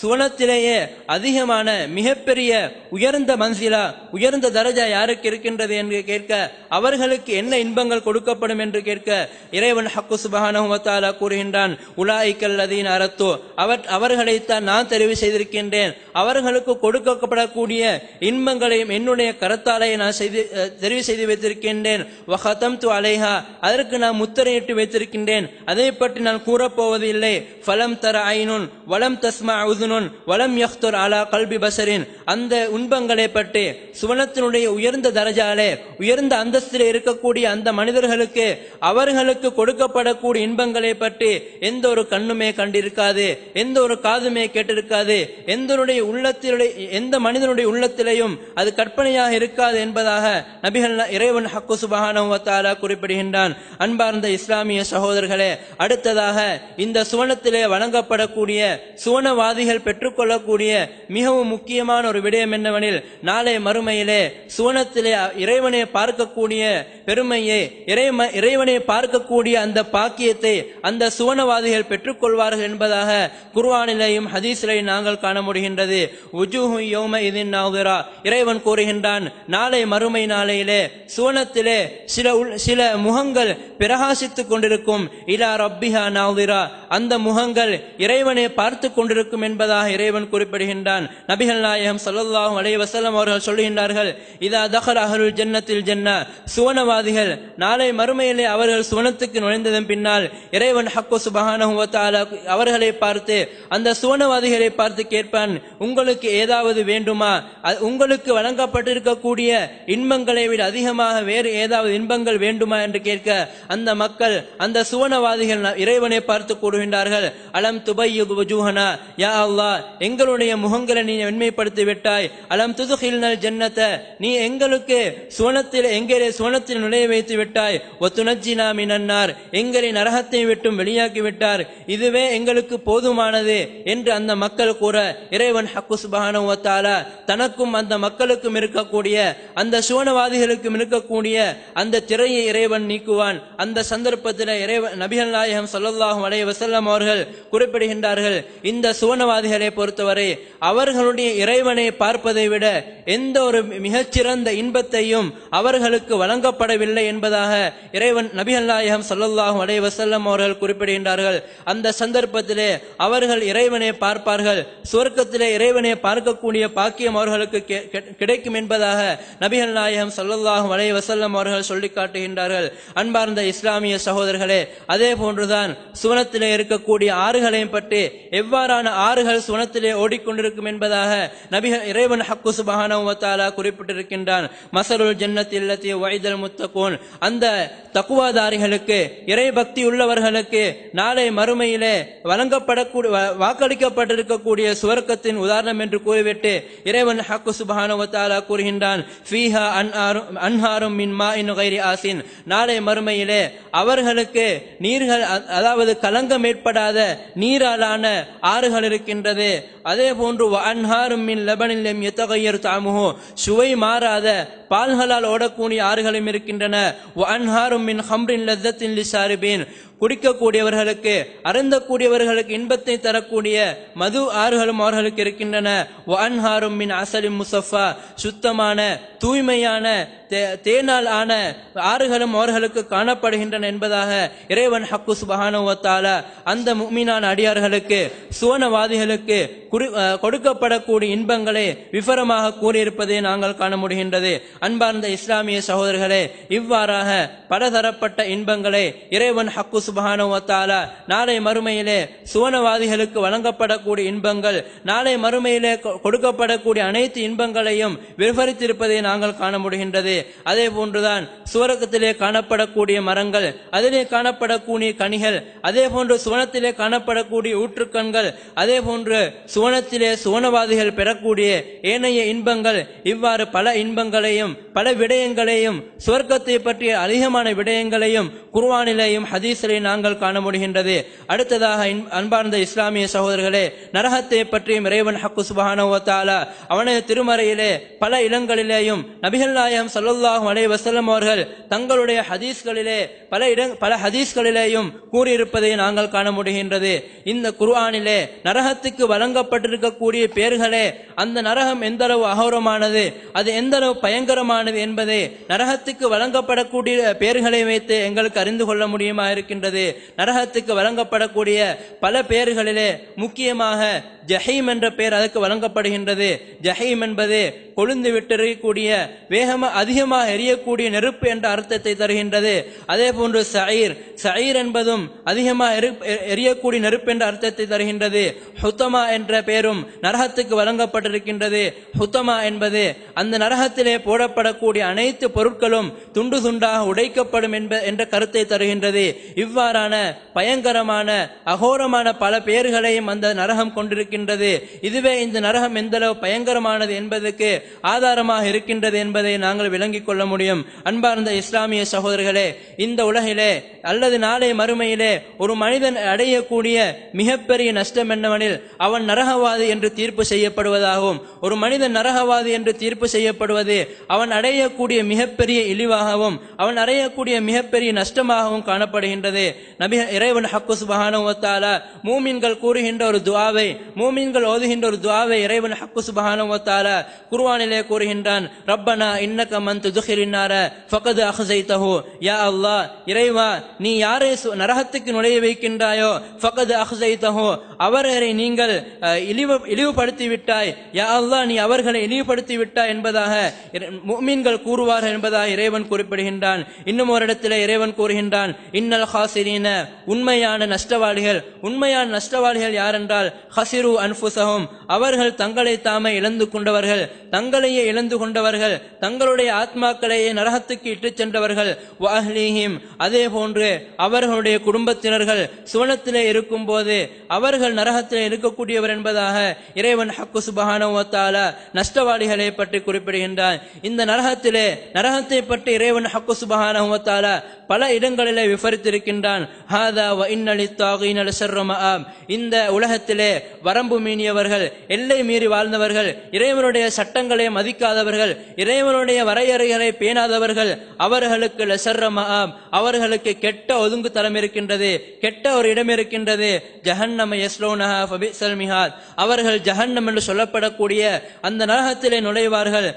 சுவனத்திலேயே அதிகமான மிகப்பெரிய உயர்ந்த மன்சிலா உயர்ந்த தரஜா யாருக்கு இருக்கின்றது என்று கேட்க அவர்களுக்கு என்ன இன்பங்கள் கொடுக்கப்படும் என்று கேட்க இறைவன் ஹக்கு சுபஹானுவத்தாலா கூறுகின்றான் உலாய்கல்லதீன் அறத்து அவர் அவர்களைத்தான் நான் தெரிவு செய்திருக்கின்றேன் அவர்களுக்கு கொடுக்கப்படக்கூடிய இன்பங்களையும் என்னுடைய கருத்தாலே நான் செய்து தெரிவு செய்து வைத்திருக்கின்றேன் வஹதம் து அலைஹா அதற்கு நான் முத்திரையிட்டு வைத்திருக்கின்றேன் அதை பற்றி நான் கூறப்போவது இல்லை ஃபலம் தர ஐனுன் வலம் தஸ்மா உதுனுன் வலம் யஹ்துர் அலா கல்பி பசரின் அந்த உன்பங்களை பற்றி சுவனத்தினுடைய உயர்ந்த தரஜாலே உயர்ந்த உயர்ந்த அந்தஸ்தில் இருக்கக்கூடிய அந்த மனிதர்களுக்கு அவர்களுக்கு கொடுக்கப்படக்கூடிய இன்பங்களை பற்றி எந்த ஒரு கண்ணுமே கண்டிருக்காது எந்த ஒரு காதுமே கேட்டிருக்காது எந்த உள்ளத்திலே எந்த மனிதனுடைய உள்ளத்திலையும் அது கற்பனையாக இருக்காது என்பதாக நபிகள் இறைவன் ஹக்கு சுபஹானா குறிப்பிடுகின்றான் அன்பார்ந்த இஸ்லாமிய சகோதரர்களே அடுத்ததாக இந்த சுவனத்திலே வழங்கப்படக்கூடிய சுவனவாதிகள் பெற்றுக்கொள்ளக்கூடிய மிகவும் முக்கியமான ஒரு விடயம் என்னவெனில் நாளை மறுமையிலே சுவனத்திலே இறைவனை பார்க்க பார்க்கக்கூடிய பெருமையை இறைவனை பார்க்கக்கூடிய அந்த பாக்கியத்தை அந்த சுவனவாதிகள் பெற்றுக்கொள்வார்கள் என்பதாக குர்வானிலையும் ஹதீஸிலையும் நாங்கள் காண முடிகின்றது உஜூஹு யோம இறைவன் கூறுகின்றான் நாளை மறுமை நாளையிலே சுவனத்திலே சில சில முகங்கள் பிரகாசித்துக் கொண்டிருக்கும் இலா ரப்பிஹா நாவுரா அந்த முகங்கள் இறைவனை பார்த்து கொண்டிருக்கும் என்பதாக இறைவன் குறிப்பிடுகின்றான் நபிகள் நாயகம் சல்லாஹூ அலைய வசலம் அவர்கள் சொல்லுகின்றார்கள் இதா தஹர் அஹருல் ஜன்னத்தில் ஜன்னா சுவனவாதிகள் நாளை மறுமையிலே அவர்கள் சுவனத்துக்கு நுழைந்ததன் பின்னால் இறைவன் ஹக்கோ சுபகான அவர்களை பார்த்து அந்த சுவனவாதிகளை பார்த்து கேட்பான் உங்களுக்கு ஏதாவது வேண்டுமா உங்களுக்கு வழங்கப்பட்டிருக்கக்கூடிய இன்பங்களை விட அதிகமாக வேறு ஏதாவது இன்பங்கள் வேண்டுமா என்று கேட்க அந்த மக்கள் அந்த சுவனவாதிகள் இறைவனை பார்த்து கூடுகின்றார்கள் அலம் துபை வஜூஹனா யா அல்லா எங்களுடைய முகங்களை நீ வெண்மைப்படுத்தி விட்டாய் அலம் துதுகில்னல் ஜன்னத்தை நீ எங்களுக்கு சுவனத்தில் எங்கரே சோனத்தில் நுழைய வைத்து விட்டாய் ஒத்துணர்ச்சி நாம் இனன்னார் எங்களை நரகத்தை விட்டும் வெளியாக்கி விட்டார் இதுவே எங்களுக்கு போதுமானது என்று அந்த மக்கள் கூற இறைவன் ஹக்கு சுபஹானுவத்தாலா தனக்கும் அந்த மக்களுக்கும் இருக்கக்கூடிய அந்த சுவனவாதிகளுக்கும் இருக்கக்கூடிய அந்த திரையை இறைவன் நீக்குவான் அந்த சந்தர்ப்பத்தில் இறைவன் நபிகள் நாயகம் சொல்லல்லாஹும் அலைய வசல்லம் அவர்கள் குறிப்பிடுகின்றார்கள் இந்த சுவனவாதிகளை பொறுத்தவரை அவர்களுடைய இறைவனை பார்ப்பதை விட எந்த ஒரு மிகச்சிறந்த இன்பத்தையும் அவர் அவர்களுக்கு வழங்கப்படவில்லை என்பதாக இறைவன் நபிகள்நாயகம் சல்லல்லாஹும் அலை வசல்லம் அவர்கள் குறிப்பிடுகின்றார்கள் அந்த சந்தர்ப்பத்திலே அவர்கள் இறைவனை பார்ப்பார்கள் சுவர்க்கத்திலே இறைவனை பார்க்கக்கூடிய பாக்கியம் அவர்களுக்கு கிடைக்கும் என்பதாக நபிகள் நாயகம் சல்லல்லாஹும் அலை வசல்லம் அவர்கள் சொல்லி காட்டுகின்றார்கள் அன்பார்ந்த இஸ்லாமிய சகோதரர்களே அதே போன்றுதான் சுவனத்திலே இருக்கக்கூடிய ஆறுகளையும் பற்றி எவ்வாறான ஆறுகள் சுவனத்திலே ஓடிக்கொண்டிருக்கும் என்பதாக நபிகள் இறைவன் ஹக்கு சுபஹானா குறிப்பிட்டிருக்கின்றான் மசருல் ஜன்னத்தில் அந்த தக்குவாதாரிகளுக்கு இறை பக்தி உள்ளவர்களுக்கு நாளை மறுமையிலே வழங்கப்படக்கூடிய வாக்களிக்கப்பட்டிருக்கக்கூடிய சுவர்க்கத்தின் உதாரணம் என்று கூறிவிட்டு இறைவன் ஹக்கு சுபானுவத்தாலா கூறுகின்றான் நாளை மறுமையிலே அவர்களுக்கு நீர்கள் அதாவது கலங்கம் ஏற்படாத நீராலான ஆறுகள் இருக்கின்றது அதே போன்று அன்ஹாரும் மின் லெபனில் எத்தகையர் தாமுகோ சுவை மாறாத பால்களால் ஓட கூணி ஆறுகளும் இருக்கின்றன மின் ஹம்ரின் லத்தத்தின் லிசாரிபின் குடிக்கக்கூடியவர்களுக்கு அருந்தக்கூடியவர்களுக்கு இன்பத்தை தரக்கூடிய மது ஆறுகளும் அவர்களுக்கு இருக்கின்றன மின் முசஃபா சுத்தமான தூய்மையான தேனால் ஆன ஆறுகளும் அவர்களுக்கு காணப்படுகின்றன என்பதாக இறைவன் ஹக்குஸ் சுபஹானுவத்தால அந்த முமீனான அடியார்களுக்கு சுவனவாதிகளுக்கு கொடுக்கப்படக்கூடிய இன்பங்களை விவரமாக கூறியிருப்பதை நாங்கள் காண முடிகின்றது அன்பார்ந்த இஸ்லாமிய சகோதரர்களே இவ்வாறாக பலதரப்பட்ட இன்பங்களை இறைவன் ஹக்கு நாளை மறுமையிலே சுவனவாதிகளுக்கு வழங்கப்படக்கூடிய இன்பங்கள் நாளை மறுமையிலே கொடுக்கப்படக்கூடிய அனைத்து இன்பங்களையும் விவரித்திருப்பதை நாங்கள் காண முடிகின்றது அதே போன்றுதான் சுவரகத்திலே காணப்படக்கூடிய மரங்கள் அதிலே காணப்படக்கூடிய கனிகள் அதே போன்று சுவனத்திலே காணப்படக்கூடிய ஊற்றுக்கண்கள் அதே போன்று சுவனத்திலே சுவனவாதிகள் பெறக்கூடிய ஏனைய இன்பங்கள் இவ்வாறு பல இன்பங்களையும் பல விடயங்களையும் சுவர்க்கத்தை பற்றிய அதிகமான விடயங்களையும் குருவானிலையும் ஹதீஸிலையும் என்பதை நாங்கள் காண முடிகின்றது அடுத்ததாக அன்பார்ந்த இஸ்லாமிய சகோதரர்களே நரகத்தை பற்றியும் இறைவன் ஹக்கு சுபானவத்தாலா அவனது திருமறையிலே பல இடங்களிலேயும் நபிகள் நாயம் சல்லாஹூ அலே வசலம் அவர்கள் தங்களுடைய ஹதீஸ்களிலே பல இடங் பல ஹதீஸ்களிலேயும் கூறியிருப்பதை நாங்கள் காண முடிகின்றது இந்த குர்ஆனிலே நரகத்துக்கு வழங்கப்பட்டிருக்கக்கூடிய பேர்களே அந்த நரகம் எந்த அளவு அகோரமானது அது எந்த அளவு பயங்கரமானது என்பதை நரகத்துக்கு வழங்கப்படக்கூடிய பேர்களை வைத்து எங்களுக்கு அறிந்து கொள்ள முடியுமா இருக்கின்றது இருக்கின்றது நரகத்துக்கு வழங்கப்படக்கூடிய பல பெயர்களிலே முக்கியமாக ஜஹீம் என்ற பெயர் அதற்கு வழங்கப்படுகின்றது ஜஹீம் என்பது கொழுந்து விட்டறியக்கூடிய வேகமாக அதிகமாக எரியக்கூடிய நெருப்பு என்ற அர்த்தத்தை தருகின்றது அதே போன்று சயிர் சயிர் என்பதும் அதிகமாக எரியக்கூடிய நெருப்பு என்ற அர்த்தத்தை தருகின்றது ஹுத்தமா என்ற பெயரும் நரகத்துக்கு வழங்கப்பட்டிருக்கின்றது ஹுத்தமா என்பது அந்த நரகத்திலே போடப்படக்கூடிய அனைத்து பொருட்களும் துண்டு துண்டாக உடைக்கப்படும் என்ப என்ற கருத்தை தருகின்றது இவ் இவ்வாறான பயங்கரமான அகோரமான பல பெயர்களையும் அந்த நரகம் கொண்டிருக்கின்றது இதுவே இந்த நரகம் எந்தளவு பயங்கரமானது என்பதற்கு ஆதாரமாக இருக்கின்றது என்பதை நாங்கள் விளங்கிக் கொள்ள முடியும் அன்பார்ந்த இஸ்லாமிய சகோதரர்களே இந்த உலகிலே அல்லது நாளை மறுமையிலே ஒரு மனிதன் அடையக்கூடிய மிகப்பெரிய நஷ்டம் என்னவெனில் அவன் நரகவாதி என்று தீர்ப்பு செய்யப்படுவதாகவும் ஒரு மனிதன் நரகவாதி என்று தீர்ப்பு செய்யப்படுவது அவன் அடையக்கூடிய மிகப்பெரிய இழிவாகவும் அவன் அடையக்கூடிய மிகப்பெரிய நஷ்டமாகவும் காணப்படுகின்றது துவாவே நபி இறைவன் ஹக்கு சுபஹானுவத்தால மூமின்கள் கூறுகின்ற ஒரு துவாவை மூமின்கள் ஓதுகின்ற ஒரு துவாவை இறைவன் ஹக்கு சுபஹானுவத்தால குருவானிலே கூறுகின்றான் ரப்பனா இன்னக்க மந்த் துஹிரின்னார ஃபகது அஹ்சைத்தஹு யா அல்லாஹ் இறைவா நீ யாரை நரகத்துக்கு நுழைய வைக்கின்றாயோ ஃபகது அஹ்சைத்தஹு அவரை நீங்கள் இழிவு இழிவுபடுத்தி விட்டாய் யா அல்லாஹ் நீ அவர்களை இழிவுபடுத்தி விட்டாய் என்பதாக மூமின்கள் கூறுவார்கள் என்பதாக இறைவன் குறிப்பிடுகின்றான் இன்னும் ஒரு இடத்திலே இறைவன் கூறுகின்றான் இன்னல் ஹாஸ் ஹாசிரீன உண்மையான நஷ்டவாளிகள் உண்மையான நஷ்டவாளிகள் யாரென்றால் ஹசிரு அன்புசகும் அவர்கள் தங்களை தாமே இழந்து கொண்டவர்கள் தங்களையே இழந்து கொண்டவர்கள் தங்களுடைய ஆத்மாக்களையே நரகத்துக்கு இட்டு சென்றவர்கள் வாஹ்லீஹிம் அதே போன்று அவர்களுடைய குடும்பத்தினர்கள் சுவனத்திலே இருக்கும் போது அவர்கள் நரகத்திலே இருக்கக்கூடியவர் என்பதாக இறைவன் ஹக்கு சுபஹானவத்தால நஷ்டவாளிகளை பற்றி குறிப்பிடுகின்றான் இந்த நரகத்திலே நரகத்தை பற்றி இறைவன் ஹக்கு சுபஹானவத்தால பல இடங்களிலே விபரித்திருக்கின்றான் கொண்டான் இந்த உலகத்திலே வரம்பு மீனியவர்கள் எல்லை மீறி வாழ்ந்தவர்கள் இறைவனுடைய சட்டங்களை மதிக்காதவர்கள் இறைவனுடைய வரையறைகளை பேணாதவர்கள் அவர்களுக்கு லசர்ரமாம் அவர்களுக்கு கெட்ட ஒதுங்கு தரம் இருக்கின்றது கெட்ட ஒரு இடம் இருக்கின்றது ஜஹன்னம் அவர்கள் ஜஹன்னம் என்று சொல்லப்படக்கூடிய அந்த நரகத்திலே நுழைவார்கள்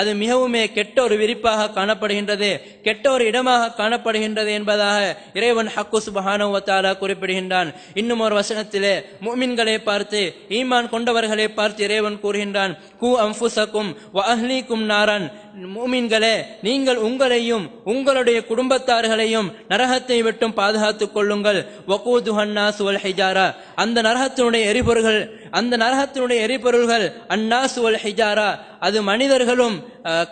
அது மிகவுமே கெட்ட ஒரு விரிப்பாக காணப்படுகின்றது கெட்ட ஒரு இடமாக காணப்படுகின்றது என்பதால் என்பதாக இறைவன் ஹக்கு சுபஹானவத்தாலா குறிப்பிடுகின்றான் இன்னும் ஒரு வசனத்திலே முக்மின்களை பார்த்து ஈமான் கொண்டவர்களை பார்த்து இறைவன் கூறுகின்றான் கு அம்புசக்கும் அஹ்லிக்கும் நாரான் மூமின்களே நீங்கள் உங்களையும் உங்களுடைய குடும்பத்தார்களையும் நரகத்தை விட்டும் பாதுகாத்துக் கொள்ளுங்கள் வக்கூதுஹன்னாசு வல் ஹிஜாரா அந்த நரகத்தினுடைய எரிபொருள்கள் அந்த நரகத்தினுடைய எரிபொருள்கள் அண்ணா வல் ஹிஜாரா அது மனிதர்களும்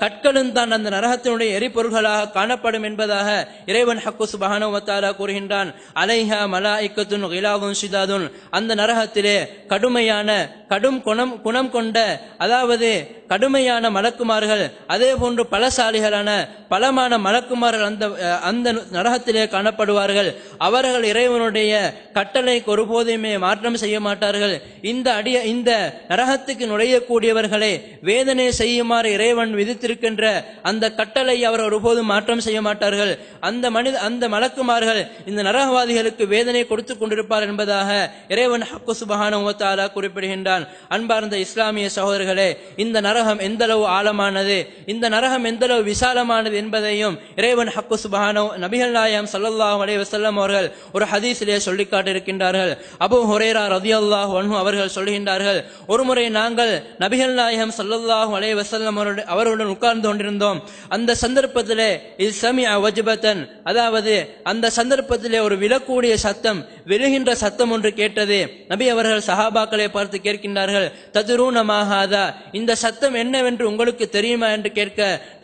கற்களும் தான் அந்த நரகத்தினுடைய எரிபொருள்களாக காணப்படும் என்பதாக இறைவன் ஹக்குஸ் பகானுவத்தாரா கூறுகின்றான் அலைஹா மலா இக்கத்துன் இலாவும் சிதாதுன் அந்த நரகத்திலே கடுமையான கடும் குணம் குணம் கொண்ட அதாவது கடுமையான மலக்குமார்கள் அதே போன்று பலசாலிகளான பலமான மலக்குமார்கள் அந்த அந்த நரகத்திலே காணப்படுவார்கள் அவர்கள் இறைவனுடைய கட்டளைக்கு ஒருபோதுமே மாற்றம் செய்ய மாட்டார்கள் இந்த அடிய இந்த நரகத்துக்கு நுழையக்கூடியவர்களை வேதனை செய்யுமாறு இறைவன் விதித்திருக்கின்ற அந்த கட்டளை அவர் ஒருபோதும் மாற்றம் செய்ய மாட்டார்கள் அந்த மனித அந்த மலக்குமார்கள் இந்த நரகவாதிகளுக்கு வேதனை கொடுத்து கொண்டிருப்பார் என்பதாக இறைவன் ஹக்கு சுபகான குறிப்பிடுகின்றார் சொல்கிறான் அன்பார்ந்த இஸ்லாமிய சகோதரர்களே இந்த நரகம் எந்தளவு ஆழமானது இந்த நரகம் எந்தளவு விசாலமானது என்பதையும் இறைவன் ஹக்கு சுபானோ நபிகள் நாயம் சல்லாஹ் அலே வசல்லம் அவர்கள் ஒரு ஹதீஸிலே சொல்லி காட்டியிருக்கின்றார்கள் அபு ஹொரேரா ரதி அல்லாஹ் ஒன்ஹு அவர்கள் சொல்கின்றார்கள் ஒருமுறை நாங்கள் நபிகள் நாயம் சல்லாஹ் அலே வசல்லம் அவர்களுடன் உட்கார்ந்து கொண்டிருந்தோம் அந்த சந்தர்ப்பத்திலே இது சமி அதாவது அந்த சந்தர்ப்பத்திலே ஒரு விழக்கூடிய சத்தம் விழுகின்ற சத்தம் ஒன்று கேட்டது நபி அவர்கள் சஹாபாக்களை பார்த்து கேட்க இருக்கின்றார்கள் ததுரூனமாகாதா இந்த சத்தம் என்னவென்று உங்களுக்கு தெரியுமா என்று கேட்க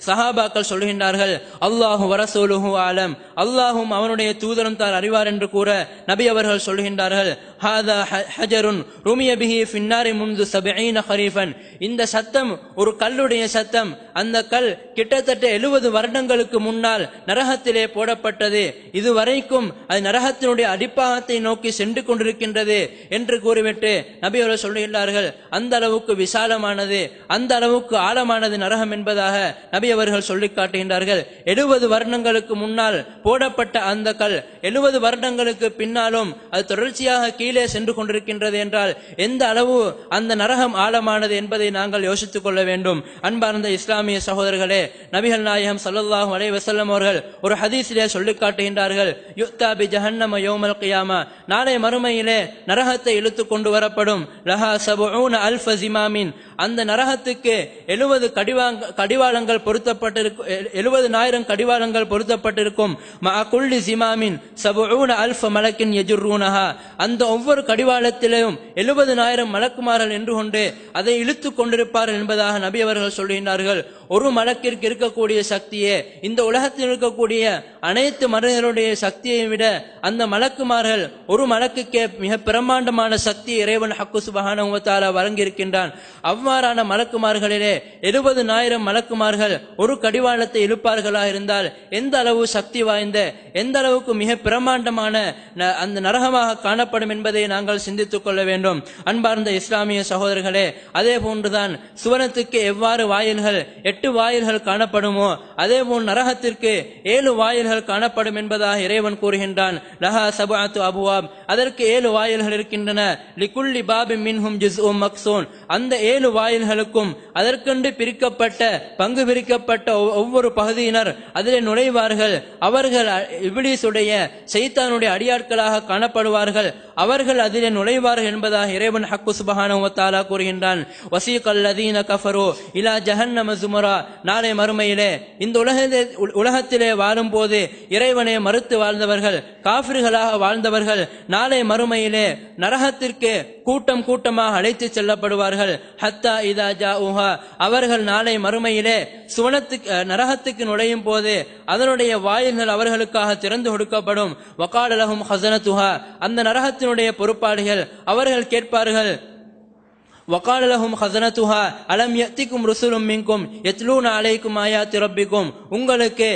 சஹாபாக்கள் சொல்கின்றார்கள் அல்லாஹும் வரசோலுஹு ஆலம் அல்லாஹும் அவனுடைய தூதரம் தான் அறிவார் என்று கூற நபி அவர்கள் சொல்கின்றார்கள் ஹாதா ஹஜருன் ருமிய பிஹி ஃபின்னாரி முந்து சபீன ஹரீஃபன் இந்த சத்தம் ஒரு கல்லுடைய சத்தம் அந்த கல் கிட்டத்தட்ட எழுபது வருடங்களுக்கு முன்னால் நரகத்திலே போடப்பட்டது இதுவரைக்கும் அது நரகத்தினுடைய அடிப்பாகத்தை நோக்கி சென்று கொண்டிருக்கின்றது என்று கூறிவிட்டு நபி அவர்கள் அந்த அளவுக்கு விசாலமானது அந்த அளவுக்கு ஆழமானது நரகம் என்பதாக நபி அவர்கள் சொல்லி காட்டுகின்றார்கள் எழுபது வருடங்களுக்கு முன்னால் போடப்பட்ட அந்த கல் எழுபது வருடங்களுக்கு பின்னாலும் அது தொடர்ச்சியாக கீழ் கீழே சென்று கொண்டிருக்கின்றது என்றால் எந்த அளவு அந்த நரகம் ஆழமானது என்பதை நாங்கள் யோசித்துக் கொள்ள வேண்டும் அன்பார்ந்த இஸ்லாமிய சகோதரர்களே நபிகள் நாயகம் சல்லாஹூ அலை வசல்லம் அவர்கள் ஒரு ஹதீஸிலே சொல்லி காட்டுகின்றார்கள் யுத்தா பி ஜஹன்னம யோமல் கியாமா நாளை மறுமையிலே நரகத்தை இழுத்து கொண்டு வரப்படும் லஹா சபுன அல்ஃப ஜிமாமின் அந்த நரகத்துக்கு எழுபது கடிவாங்க கடிவாளங்கள் பொருத்தப்பட்டிருக்கும் எழுபது ஆயிரம் கடிவாளங்கள் பொருத்தப்பட்டிருக்கும் மா குல்லி ஜிமாமின் சபுன அல்ஃப மலக்கின் எஜுர்ரூனஹா அந்த ஒவ்வொரு கடிவாளத்திலும் எழுபதுனாயிரம் மலக்குமார்கள் நின்று கொண்டு அதை இழுத்து கொண்டிருப்பார்கள் என்பதாக நபி அவர்கள் சொல்கின்றார்கள் ஒரு மலக்கிற்கு இருக்கக்கூடிய சக்தியே இந்த உலகத்தில் இருக்கக்கூடிய அனைத்து மனிதனுடைய சக்தியை விட அந்த மலக்குமார்கள் ஒரு மலக்குக்கே மிக பிரம்மாண்டமான சக்தி இறைவன் ஹக்கு சுபகானுவத்தால வழங்கியிருக்கின்றான் அவ்வாறான மலக்குமார்களிலே எழுபது ஆயிரம் மலக்குமார்கள் ஒரு கடிவாளத்தை இழுப்பார்களாக இருந்தால் எந்த அளவு சக்தி வாய்ந்த எந்த அளவுக்கு மிக பிரம்மாண்டமான அந்த நரகமாக காணப்படும் என்பது என்பதை நாங்கள் சிந்தித்துக் கொள்ள வேண்டும் அன்பார்ந்த இஸ்லாமிய சகோதரர்களே அதே போன்றுதான் சுவனத்துக்கு எவ்வாறு வாயில்கள் எட்டு வாயில்கள் காணப்படுமோ அதே போல் நரகத்திற்கு ஏழு வாயில்கள் காணப்படும் என்பதாக இறைவன் கூறுகின்றான் லஹா சபாத்து அபுவாப் அதற்கு ஏழு வாயில்கள் இருக்கின்றன லிகுல்லி பாபி மின்ஹும் ஜிஸ் உம் மக்சூன் அந்த ஏழு வாயில்களுக்கும் அதற்கென்று பிரிக்கப்பட்ட பங்கு பிரிக்கப்பட்ட ஒவ்வொரு பகுதியினர் அதிலே நுழைவார்கள் அவர்கள் இபிலிசுடைய சைத்தானுடைய அடியாட்களாக காணப்படுவார்கள் அவர் எவர்கள் அதிலே நுழைவார்கள் என்பதாக இறைவன் ஹக்கு சுபஹானா கூறுகின்றான் கஃபரோ இலா நாளை மறுமையிலே இந்த உலகத்திலே உலகத்திலே வாழும் போது இறைவனை மறுத்து வாழ்ந்தவர்கள் காஃபிர்களாக வாழ்ந்தவர்கள் நாளை மறுமையிலே நரகத்திற்கு கூட்டம் கூட்டமாக அழைத்து செல்லப்படுவார்கள் ஹத்தா இதா ஜா உஹா அவர்கள் நாளை மறுமையிலே சுவனத்துக்கு நரகத்துக்கு நுழையும் போது அதனுடைய வாயில்கள் அவர்களுக்காக திறந்து கொடுக்கப்படும் வக்காடலகும் ஹசனத்துஹா அந்த நரகத்தினுடைய பொறுப்பாளிகள் அவர்கள் கேட்பார்கள் وقال لهم خزنتها அலம் யத்திக்கும் ருசுலும் மின்கும் எத்லூன் அலைக்கும் ஆயாத்தி ரப்பிக்கும் உங்களுக்கு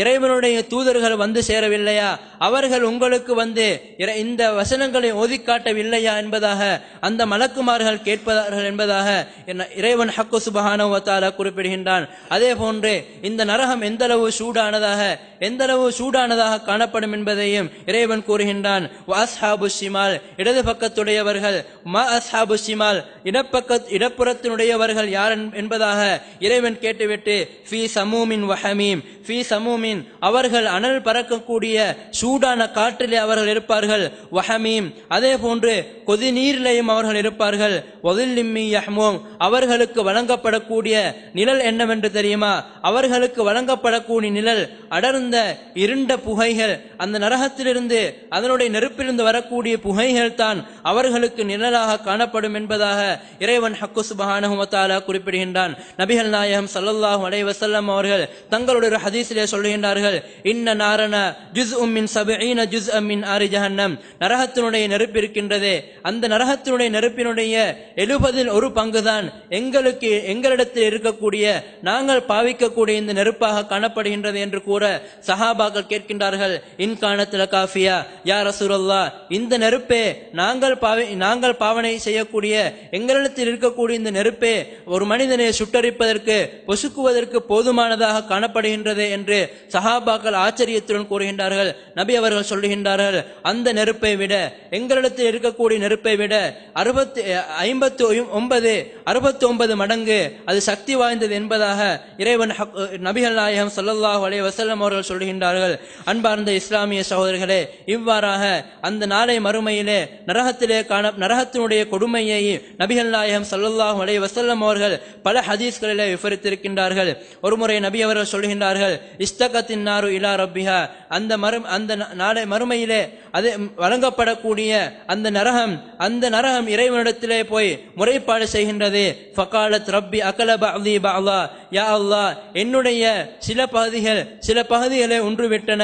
இறைவனுடைய தூதர்கள் வந்து சேரவில்லையா அவர்கள் உங்களுக்கு வந்து இந்த வசனங்களை ஓதிக்காட்டவில்லையா என்பதாக அந்த மலக்குமார்கள் கேட்பதார்கள் என்பதாக இறைவன் ஹக்கு சுபஹானவத்தால குறிப்பிடுகின்றான் அதே போன்று இந்த நரகம் எந்த அளவு சூடானதாக எந்தளவு அளவு சூடானதாக காணப்படும் என்பதையும் இறைவன் கூறுகின்றான் இடது பக்கத்துடையவர்கள் ம அஸ்ஹாபு சிமால் இடப்பக்கத் இடப்புறத்தினுடையவர்கள் யார் என்பதாக இறைவன் கேட்டுவிட்டு ஃபி சமூமின் வஹமீம் ஃபி சமூமின் அவர்கள் அனல் பறக்கக்கூடிய சூடான காற்றிலே அவர்கள் இருப்பார்கள் வஹமீம் அதே போன்று கொதிநீரிலேயும் அவர்கள் இருப்பார்கள் ஒதில்லிம்மி யஹ்மோம் அவர்களுக்கு வழங்கப்படக்கூடிய நிழல் என்னவென்று தெரியுமா அவர்களுக்கு வழங்கப்படக்கூடிய நிழல் அடர்ந்த இருண்ட புகைகள் அந்த நரகத்திலிருந்து அதனுடைய நெருப்பிலிருந்து வரக்கூடிய புகைகள் தான் அவர்களுக்கு நிழலாக காணப்படும் என்பதால் இருந்ததாக இறைவன் ஹக்கு சுபஹானஹுமத்தாலா குறிப்பிடுகின்றான் நபிகள் நாயகம் சல்லல்லாஹு அலைஹி வசல்லம் அவர்கள் தங்களுடைய ஹதீசிலே சொல்லுகின்றார்கள் இன்ன நாரண ஜுஸ் உம்மின் சபீன ஜுஸ் அம்மின் ஆரி ஜஹன்னம் நரகத்தினுடைய நெருப்பு இருக்கின்றதே அந்த நரகத்தினுடைய நெருப்பினுடைய எழுபதில் ஒரு பங்குதான் எங்களுக்கு எங்களிடத்தில் இருக்கக்கூடிய நாங்கள் பாவிக்கக்கூடிய இந்த நெருப்பாக காணப்படுகின்றது என்று கூற சஹாபாக்கள் கேட்கின்றார்கள் இன்கானத்தில் காஃபியா யார் அசுரல்லா இந்த நெருப்பே நாங்கள் பாவி நாங்கள் பாவனை செய்யக்கூடிய எங்களிடத்தில் இருக்கக்கூடிய இந்த நெருப்பே ஒரு மனிதனை சுட்டரிப்பதற்கு பொசுக்குவதற்கு போதுமானதாக காணப்படுகின்றது என்று சஹாபாக்கள் ஆச்சரியத்துடன் கூறுகின்றார்கள் நபி அவர்கள் சொல்லுகின்றார்கள் அந்த நெருப்பை விட எங்களிடத்தில் இருக்கக்கூடிய நெருப்பை விட அறுபத்தி ஐம்பத்தி ஒன்பது அறுபத்தி ஒன்பது மடங்கு அது சக்தி வாய்ந்தது என்பதாக இறைவன் நபிகள் நாயகம் சல்லாஹ் அலே வசல்லம் அவர்கள் சொல்லுகின்றார்கள் அன்பார்ந்த இஸ்லாமிய சகோதரர்களே இவ்வாறாக அந்த நாளை மறுமையிலே நரகத்திலே காண நரகத்தினுடைய கொடுமையை நபிகள் நாயகம் சல்லல்லாஹும் அலைய வசல்லம் அவர்கள் பல ஹதீஸ்களிலே விவரித்திருக்கின்றார்கள் ஒருமுறை நபி அவர்கள் சொல்கின்றார்கள் இஸ்தகத்தின் நாரு இலா ரப்பிஹா அந்த மறு அந்த நாளை மறுமையிலே அது வழங்கப்படக்கூடிய அந்த நரகம் அந்த நரகம் இறைவனிடத்திலே போய் முறைப்பாடு செய்கின்றது ஃபகாலத் ரப்பி அகல பஅதி பஅலா யா அல்லா என்னுடைய சில பகுதிகள் சில பகுதிகளை ஒன்று விட்டன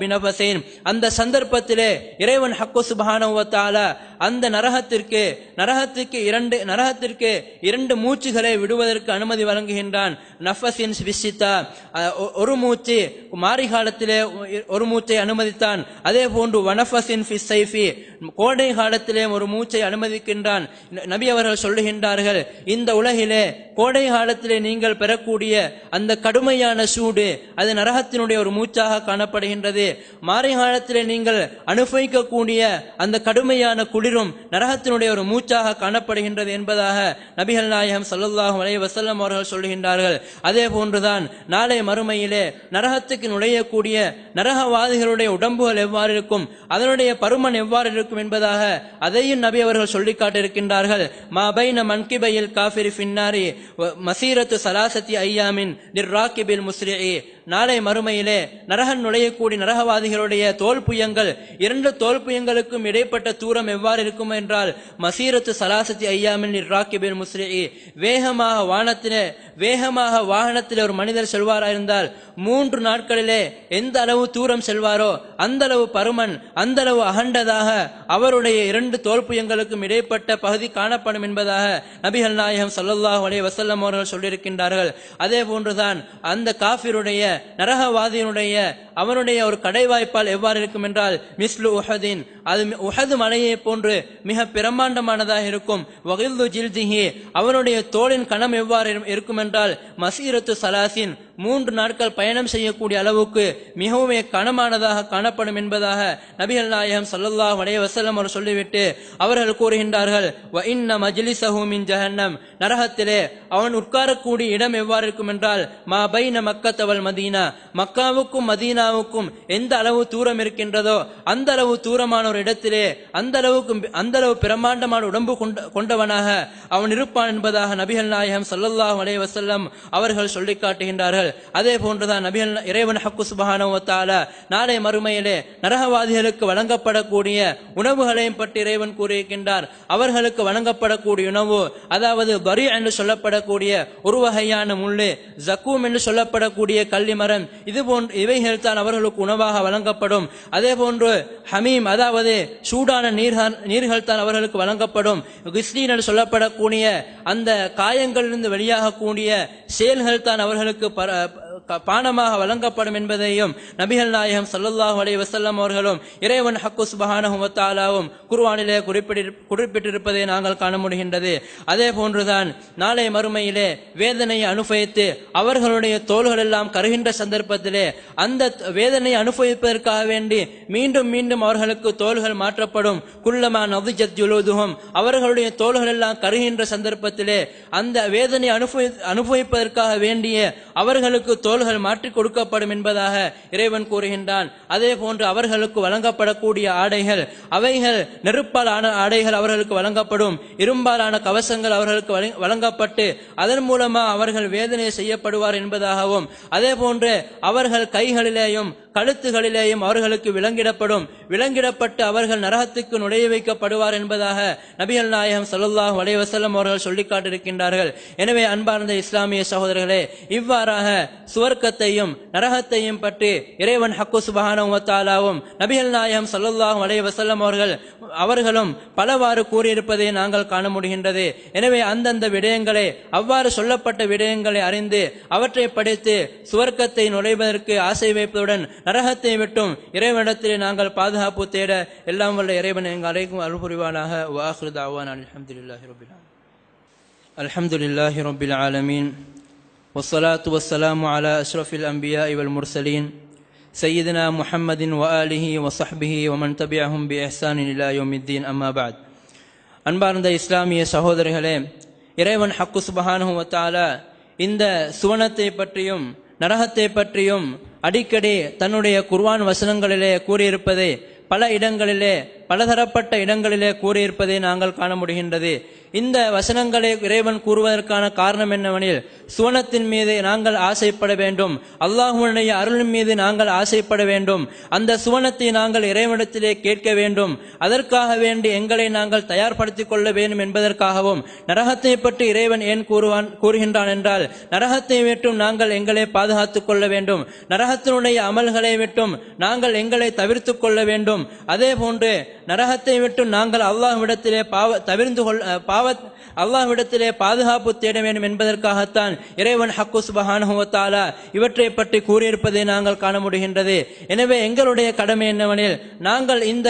பினபசேன் அந்த சந்தர்ப்பத்திலே இறைவன் ஹக்கு சுபானுவத்தால அந்த நரகத்திற்கு நரகத்திற்கு இரண்டு நரகத்திற்கு இரண்டு மூச்சுகளை விடுவதற்கு அனுமதி வழங்குகின்றான் நஃபஸின் விசித்தா ஒரு மூச்சு மாறி காலத்திலே ஒரு மூச்சை அனுமதித்தான் அதே போன்று வனஃபஸின் கோடை காலத்திலே ஒரு மூச்சை அனுமதிக்கின்றான் நபி அவர்கள் சொல்லுகின்றார்கள் இந்த உலகிலே கோடை காலத்தில் நரகத்திலே நீங்கள் பெறக்கூடிய அந்த கடுமையான சூடு அது நரகத்தினுடைய ஒரு மூச்சாக காணப்படுகின்றது மாறை காலத்திலே நீங்கள் அனுபவிக்கக்கூடிய அந்த கடுமையான குளிரும் நரகத்தினுடைய ஒரு மூச்சாக காணப்படுகின்றது என்பதாக நபிகள் நாயகம் சல்லுல்லாஹ் அலைய வசல்லம் அவர்கள் சொல்கின்றார்கள் அதே போன்றுதான் நாளை மறுமையிலே நரகத்துக்கு நுழையக்கூடிய நரகவாதிகளுடைய உடம்புகள் எவ்வாறு இருக்கும் அதனுடைய பருமன் எவ்வாறு இருக்கும் என்பதாக அதையும் நபி அவர்கள் சொல்லிக்காட்டிருக்கின்றார்கள் காட்டியிருக்கின்றார்கள் மாபைன மன்கிபையில் காஃபிரி பின்னாரி மசீர் مسيرة ثلاثة أيام للراكب المسرع நாளை மறுமையிலே நரகன் நுழையக்கூடிய நரகவாதிகளுடைய தோல் புயங்கள் இரண்டு தோல் புயங்களுக்கும் இடைப்பட்ட தூரம் எவ்வாறு இருக்கும் என்றால் மசீரத்து சலாசத்தி ஐயாமின் ராக்கிபின் முஸ்ரி வேகமாக வானத்திலே வேகமாக வாகனத்திலே ஒரு மனிதர் செல்வாரா இருந்தால் மூன்று நாட்களிலே எந்த அளவு தூரம் செல்வாரோ அந்த அளவு பருமன் அந்த அளவு அகண்டதாக அவருடைய இரண்டு தோல் புயங்களுக்கும் இடைப்பட்ட பகுதி காணப்படும் என்பதாக நபிகள் நாயகம் சல்லாஹ் அலே வசல்லம் அவர்கள் சொல்லியிருக்கின்றார்கள் அதே போன்றுதான் அந்த காஃபிருடைய நரகவாதியினுடைய அவனுடைய ஒரு கடைவாய்ப்பால் எவ்வாறு இருக்கும் என்றால் மிஸ்லு உஹதின் அது உஹது மலையை போன்று மிக பிரம்மாண்டமானதாக இருக்கும் வகில்து ஜில்ஜிஹி அவனுடைய தோளின் கணம் எவ்வாறு இருக்கும் என்றால் மசீரத்து சலாசின் மூன்று நாட்கள் பயணம் செய்யக்கூடிய அளவுக்கு மிகவும் கனமானதாக காணப்படும் என்பதாக நபிகள் நாயகம் சல்லல்லா வடைய வசல்லம் அவர் சொல்லிவிட்டு அவர்கள் கூறுகின்றார்கள் வ இன்ன மஜ்லிசஹூமின் ஜஹன்னம் நரகத்திலே அவன் உட்காரக்கூடிய இடம் எவ்வாறு இருக்கும் என்றால் மா பைன மக்கத்தவள் மதீனா மக்காவுக்கும் மதீனாவுக்கும் எந்த அளவு தூரம் இருக்கின்றதோ அந்த அளவு தூரமான ஒரு இடத்திலே அந்த அளவுக்கு அந்த அளவு பிரம்மாண்டமான உடம்பு கொண்டவனாக அவன் இருப்பான் என்பதாக நபிகள் நாயகம் சல்லல்லாஹ் வலைய வசல்லம் அவர்கள் சொல்லி காட்டுகின்றார்கள் அதே போன்றுதான் நபி இறைவன் ஹக்கு சுபஹானவத்தால நாளை மறுமையிலே நரகவாதிகளுக்கு வழங்கப்படக்கூடிய உணவுகளையும் பற்றி இறைவன் கூறியிருக்கின்றார் அவர்களுக்கு வழங்கப்படக்கூடிய உணவு அதாவது பரி என்று சொல்லப்படக்கூடிய ஒரு வகையான முள்ளு ஜக்கூம் என்று சொல்லப்படக்கூடிய கள்ளிமரம் இது போன்ற இவைகள் தான் அவர்களுக்கு உணவாக வழங்கப்படும் அதே போன்று ஹமீம் அதாவது சூடான நீர்கள் நீர்கள் தான் அவர்களுக்கு வழங்கப்படும் கிஸ்லீன் என்று சொல்லப்படக்கூடிய அந்த காயங்களிலிருந்து வெளியாகக்கூடிய செயல்கள் தான் அவர்களுக்கு பர பானமாக வழங்கப்படும் என்பதையும் நபிகள் நாயகம் சல்லுல்லாஹ் அலி வசல்லம் அவர்களும் இறைவன் ஹக்குஸ் சுபஹானஹுவத்தாலாவும் குர்வானிலே குறிப்பிட்டு குறிப்பிட்டிருப்பதை நாங்கள் காண முடிகின்றது அதே போன்றுதான் நாளை மறுமையிலே வேதனையை அனுபவித்து அவர்களுடைய தோள்கள் எல்லாம் கருகின்ற சந்தர்ப்பத்திலே அந்த வேதனையை அனுபவிப்பதற்காக வேண்டி மீண்டும் மீண்டும் அவர்களுக்கு தோள்கள் மாற்றப்படும் குள்ளமா நவுஜத் ஜுலோதுகம் அவர்களுடைய தோள்கள் எல்லாம் கருகின்ற சந்தர்ப்பத்திலே அந்த வேதனை அனுபவி அனுபவிப்பதற்காக வேண்டிய அவர்களுக்கு தோல் தோள்கள் மாற்றிக் கொடுக்கப்படும் என்பதாக இறைவன் கூறுகின்றான் அதே போன்று அவர்களுக்கு வழங்கப்படக்கூடிய ஆடைகள் அவைகள் நெருப்பாலான ஆடைகள் அவர்களுக்கு வழங்கப்படும் இரும்பாலான கவசங்கள் அவர்களுக்கு வழங்கப்பட்டு அதன் மூலமா அவர்கள் வேதனை செய்யப்படுவார் என்பதாகவும் அதே போன்று அவர்கள் கைகளிலேயும் கழுத்துகளிலேயும் அவர்களுக்கு விலங்கிடப்படும் விலங்கிடப்பட்டு அவர்கள் நரகத்துக்கு நுழைய வைக்கப்படுவார் என்பதாக நபிகள் நாயகம் சல்லாஹ் வலைவசல்லம் அவர்கள் சொல்லிக்காட்டிருக்கின்றார்கள் எனவே அன்பார்ந்த இஸ்லாமிய சகோதரர்களே இவ்வாறாக சுவர்க்கத்தையும் நரகத்தையும் பற்றி இறைவன் ஹக்கு சுபஹானுவத்தாலாவும் நபிகள் நாயகம் சல்லுல்லாஹ் வலைவசல்லம் அவர்கள் அவர்களும் பலவாறு கூறியிருப்பதை நாங்கள் காண முடிகின்றது எனவே அந்தந்த விடயங்களை அவ்வாறு சொல்லப்பட்ட விடயங்களை அறிந்து அவற்றை படித்து சுவர்க்கத்தை நுழைவதற்கு ஆசை வைப்பதுடன் நரகத்தை விட்டும் இறைவனத்தில் நாங்கள் பாதுகாப்பு தேட எல்லாம் வல்ல இறைவன் எங்கள் அனைக்கும் அருள்புரிவானாக வாஹ்ருதாவான் அலமதுல்லாஹி ரபில் அலமதுல்லாஹி ரபில் ஆலமீன் والصلاة والسلام على أشرف الأنبياء والمرسلين سيدنا محمد وآله وصحبه ومن تبعهم بإحسان إلى يوم الدين யோமித்தீன் بعد அன்பார்ந்த இஸ்லாமிய சகோதரிகளே இறைவன் ஹக்கு சுபஹானு இந்த சுவனத்தை பற்றியும் நரகத்தை பற்றியும் அடிக்கடி தன்னுடைய குர்வான் வசனங்களிலே கூறியிருப்பதை பல இடங்களிலே பலதரப்பட்ட இடங்களிலே கூறியிருப்பதை நாங்கள் காண முடிகின்றது இந்த வசனங்களை இறைவன் கூறுவதற்கான காரணம் என்னவெனில் சுவனத்தின் மீது நாங்கள் ஆசைப்பட வேண்டும் அல்லாஹுடைய அருளின் மீது நாங்கள் ஆசைப்பட வேண்டும் அந்த சுவனத்தை நாங்கள் இறைவனத்திலே கேட்க வேண்டும் அதற்காக வேண்டி எங்களை நாங்கள் தயார்படுத்திக் கொள்ள வேண்டும் என்பதற்காகவும் நரகத்தை பற்றி இறைவன் ஏன் கூறுவான் கூறுகின்றான் என்றால் நரகத்தை விட்டும் நாங்கள் எங்களை பாதுகாத்துக் கொள்ள வேண்டும் நரகத்தினுடைய அமல்களை விட்டும் நாங்கள் எங்களை தவிர்த்து கொள்ள வேண்டும் அதே போன்று நரகத்தை விட்டும் நாங்கள் அல்லாஹ்விடத்திலே பாவ தவிர்ந்து கொள் பாவத் அல்லாஹ்விடத்திலே பாதுகாப்பு தேட வேண்டும் என்பதற்காகத்தான் இறைவன் ஹக்கு சுபஹானுவத்தாலா இவற்றை பற்றி கூறியிருப்பதை நாங்கள் காண முடிகின்றது எனவே எங்களுடைய கடமை என்னவெனில் நாங்கள் இந்த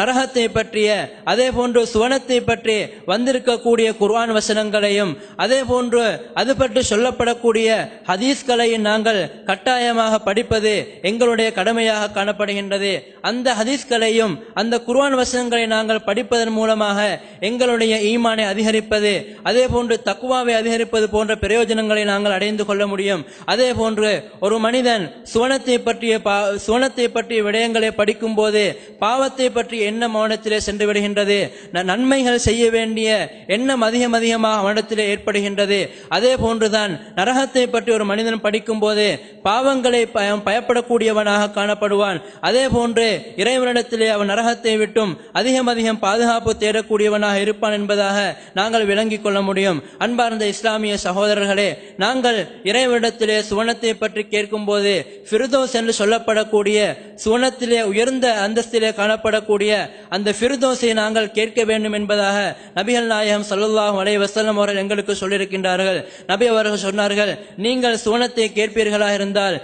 நரகத்தை பற்றிய அதே போன்று சுவனத்தை பற்றி வந்திருக்கக்கூடிய குர்வான் வசனங்களையும் அதே போன்று அது பற்றி சொல்லப்படக்கூடிய ஹதீஸ்களையும் நாங்கள் கட்டாயமாக படிப்பது எங்களுடைய கடமையாக காணப்படுகின்றது அந்த ஹதீஸ்களையும் அந்த குர்வான் வசனங்களை நாங்கள் படிப்பதன் மூலமாக எங்களுடைய ஈமானை ஈமானை அதிகரிப்பது அதே போன்று தக்குவாவை அதிகரிப்பது போன்ற பிரயோஜனங்களை நாங்கள் அடைந்து கொள்ள முடியும் அதே போன்று ஒரு மனிதன் சுவனத்தை பற்றிய சுவனத்தை பற்றிய விடயங்களை படிக்கும் போது பாவத்தை பற்றி என்ன மௌனத்திலே சென்று விடுகின்றது நன்மைகள் செய்ய வேண்டிய எண்ணம் அதிகம் அதிகமாக மனத்திலே ஏற்படுகின்றது அதே போன்றுதான் நரகத்தை பற்றி ஒரு மனிதன் படிக்கும் போது பாவங்களை பயப்படக்கூடியவனாக காணப்படுவான் அதே போன்று இறைவனிடத்திலே அவன் நரகத்தை விட்டும் அதிகம் அதிகம் பாதுகாப்பு தேடக்கூடியவனாக இருப்பான் என்பதாக நாங்கள் விளங்கிக் கொள்ள முடியும் அன்பார்ந்த இஸ்லாமிய சகோதரர்களே நாங்கள் இறைவனிடத்திலே சுவனத்தை பற்றி போது ஃபிர்தோஸ் என்று சொல்லப்படக்கூடிய சுவனத்திலே உயர்ந்த அந்தஸ்திலே காணப்படக்கூடிய அந்த ஃபிர்தோஸை நாங்கள் கேட்க வேண்டும் என்பதாக நபிகள் நாயகம் சல்லுல்லாஹ் அலை வசல்லம் அவர்கள் எங்களுக்கு சொல்லியிருக்கின்றார்கள் நபி அவர்கள் சொன்னார்கள் நீங்கள் சுவனத்தை கேட்பீர்களா இருந்தால்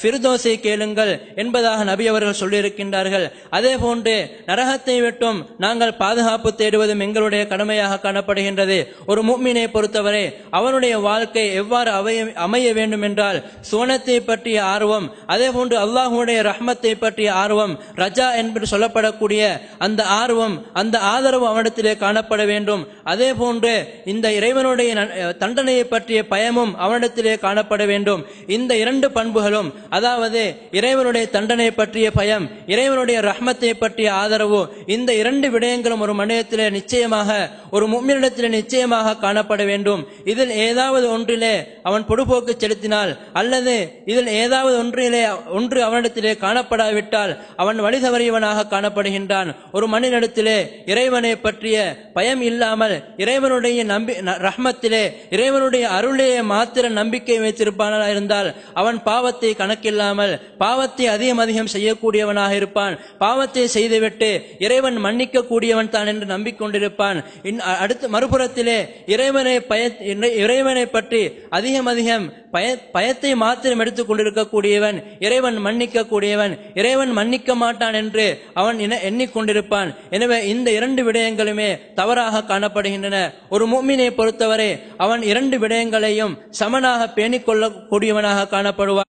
ஃபிர்தோஸை கேளுங்கள் என்பதாக நபி அவர்கள் சொல்லியிருக்கின்றார்கள் அதே போன்று நரகத்தை விட்டும் நாங்கள் பாதுகாப்பு தேடுவதும் எங்களுடைய கடமையாக காணப்படுகின்றது ஒரு முக்மினை பொறுத்தவரை அவனுடைய வாழ்க்கை எவ்வாறு அமைய வேண்டும் என்றால் சோனத்தை பற்றிய ஆர்வம் அதே போன்று அல்லாஹுடைய ரஹ்மத்தை பற்றிய ஆர்வம் ரஜா என்று சொல்லப்படக்கூடிய அந்த ஆர்வம் அந்த ஆதரவு அவனிடத்திலே காணப்பட வேண்டும் அதே போன்று இந்த இறைவனுடைய தண்டனையை பற்றிய பயமும் அவனிடத்திலே காணப்பட வேண்டும் இந்த இரண்டு பண்புகளும் அதாவது இறைவனுடைய தண்டனை பற்றிய பயம் இறைவனுடைய ரஹ்மத்தை பற்றிய ஆதரவு இந்த இரண்டு விடயங்களும் ஒரு மனிதத்திலே நிச்சயமாக ஒரு மும்மினிடத்தில் நிச்சயமாக காணப்பட வேண்டும் இதில் ஏதாவது ஒன்றிலே அவன் பொடுபோக்கு செலுத்தினால் அல்லது இதில் ஏதாவது ஒன்றிலே ஒன்று அவனிடத்திலே காணப்படாவிட்டால் அவன் வழிதவறியவனாக காணப்படுகின்றான் ஒரு மனிதனிடத்திலே இறைவனை பற்றிய பயம் இல்லாமல் இறைவனுடைய நம்பி ரஹ்மத்திலே இறைவனுடைய அருளையே மாத்திர நம்பிக்கை வைத்திருப்பானாக இருந்தால் அவன் பாவத்தை கணக்கில்லாமல் பாவத்தை அதிகம் அதிகம் செய்யக்கூடியவனாக இருப்பான் பாவத்தை செய்துவிட்டு இறைவன் மன்னிக்க கூடியவன் தான் என்று நம்பிக்கொண்டிருப்பான் அடுத்து மறுபுறத்திலே இறைவனை பய இறைவனை பற்றி அதிகம் அதிகம் பய பயத்தை மாத்திரம் எடுத்துக் கொண்டிருக்கக்கூடியவன் இறைவன் மன்னிக்க கூடியவன் இறைவன் மன்னிக்க மாட்டான் என்று அவன் என எண்ணிக்கொண்டிருப்பான் எனவே இந்த இரண்டு விடயங்களுமே தவறாக காணப்படுகின்றன ஒரு மூமினை பொறுத்தவரை அவன் இரண்டு விடயங்களையும் சமனாக பேணிக்கொள்ளக்கூடியவனாக காணப்படுவான்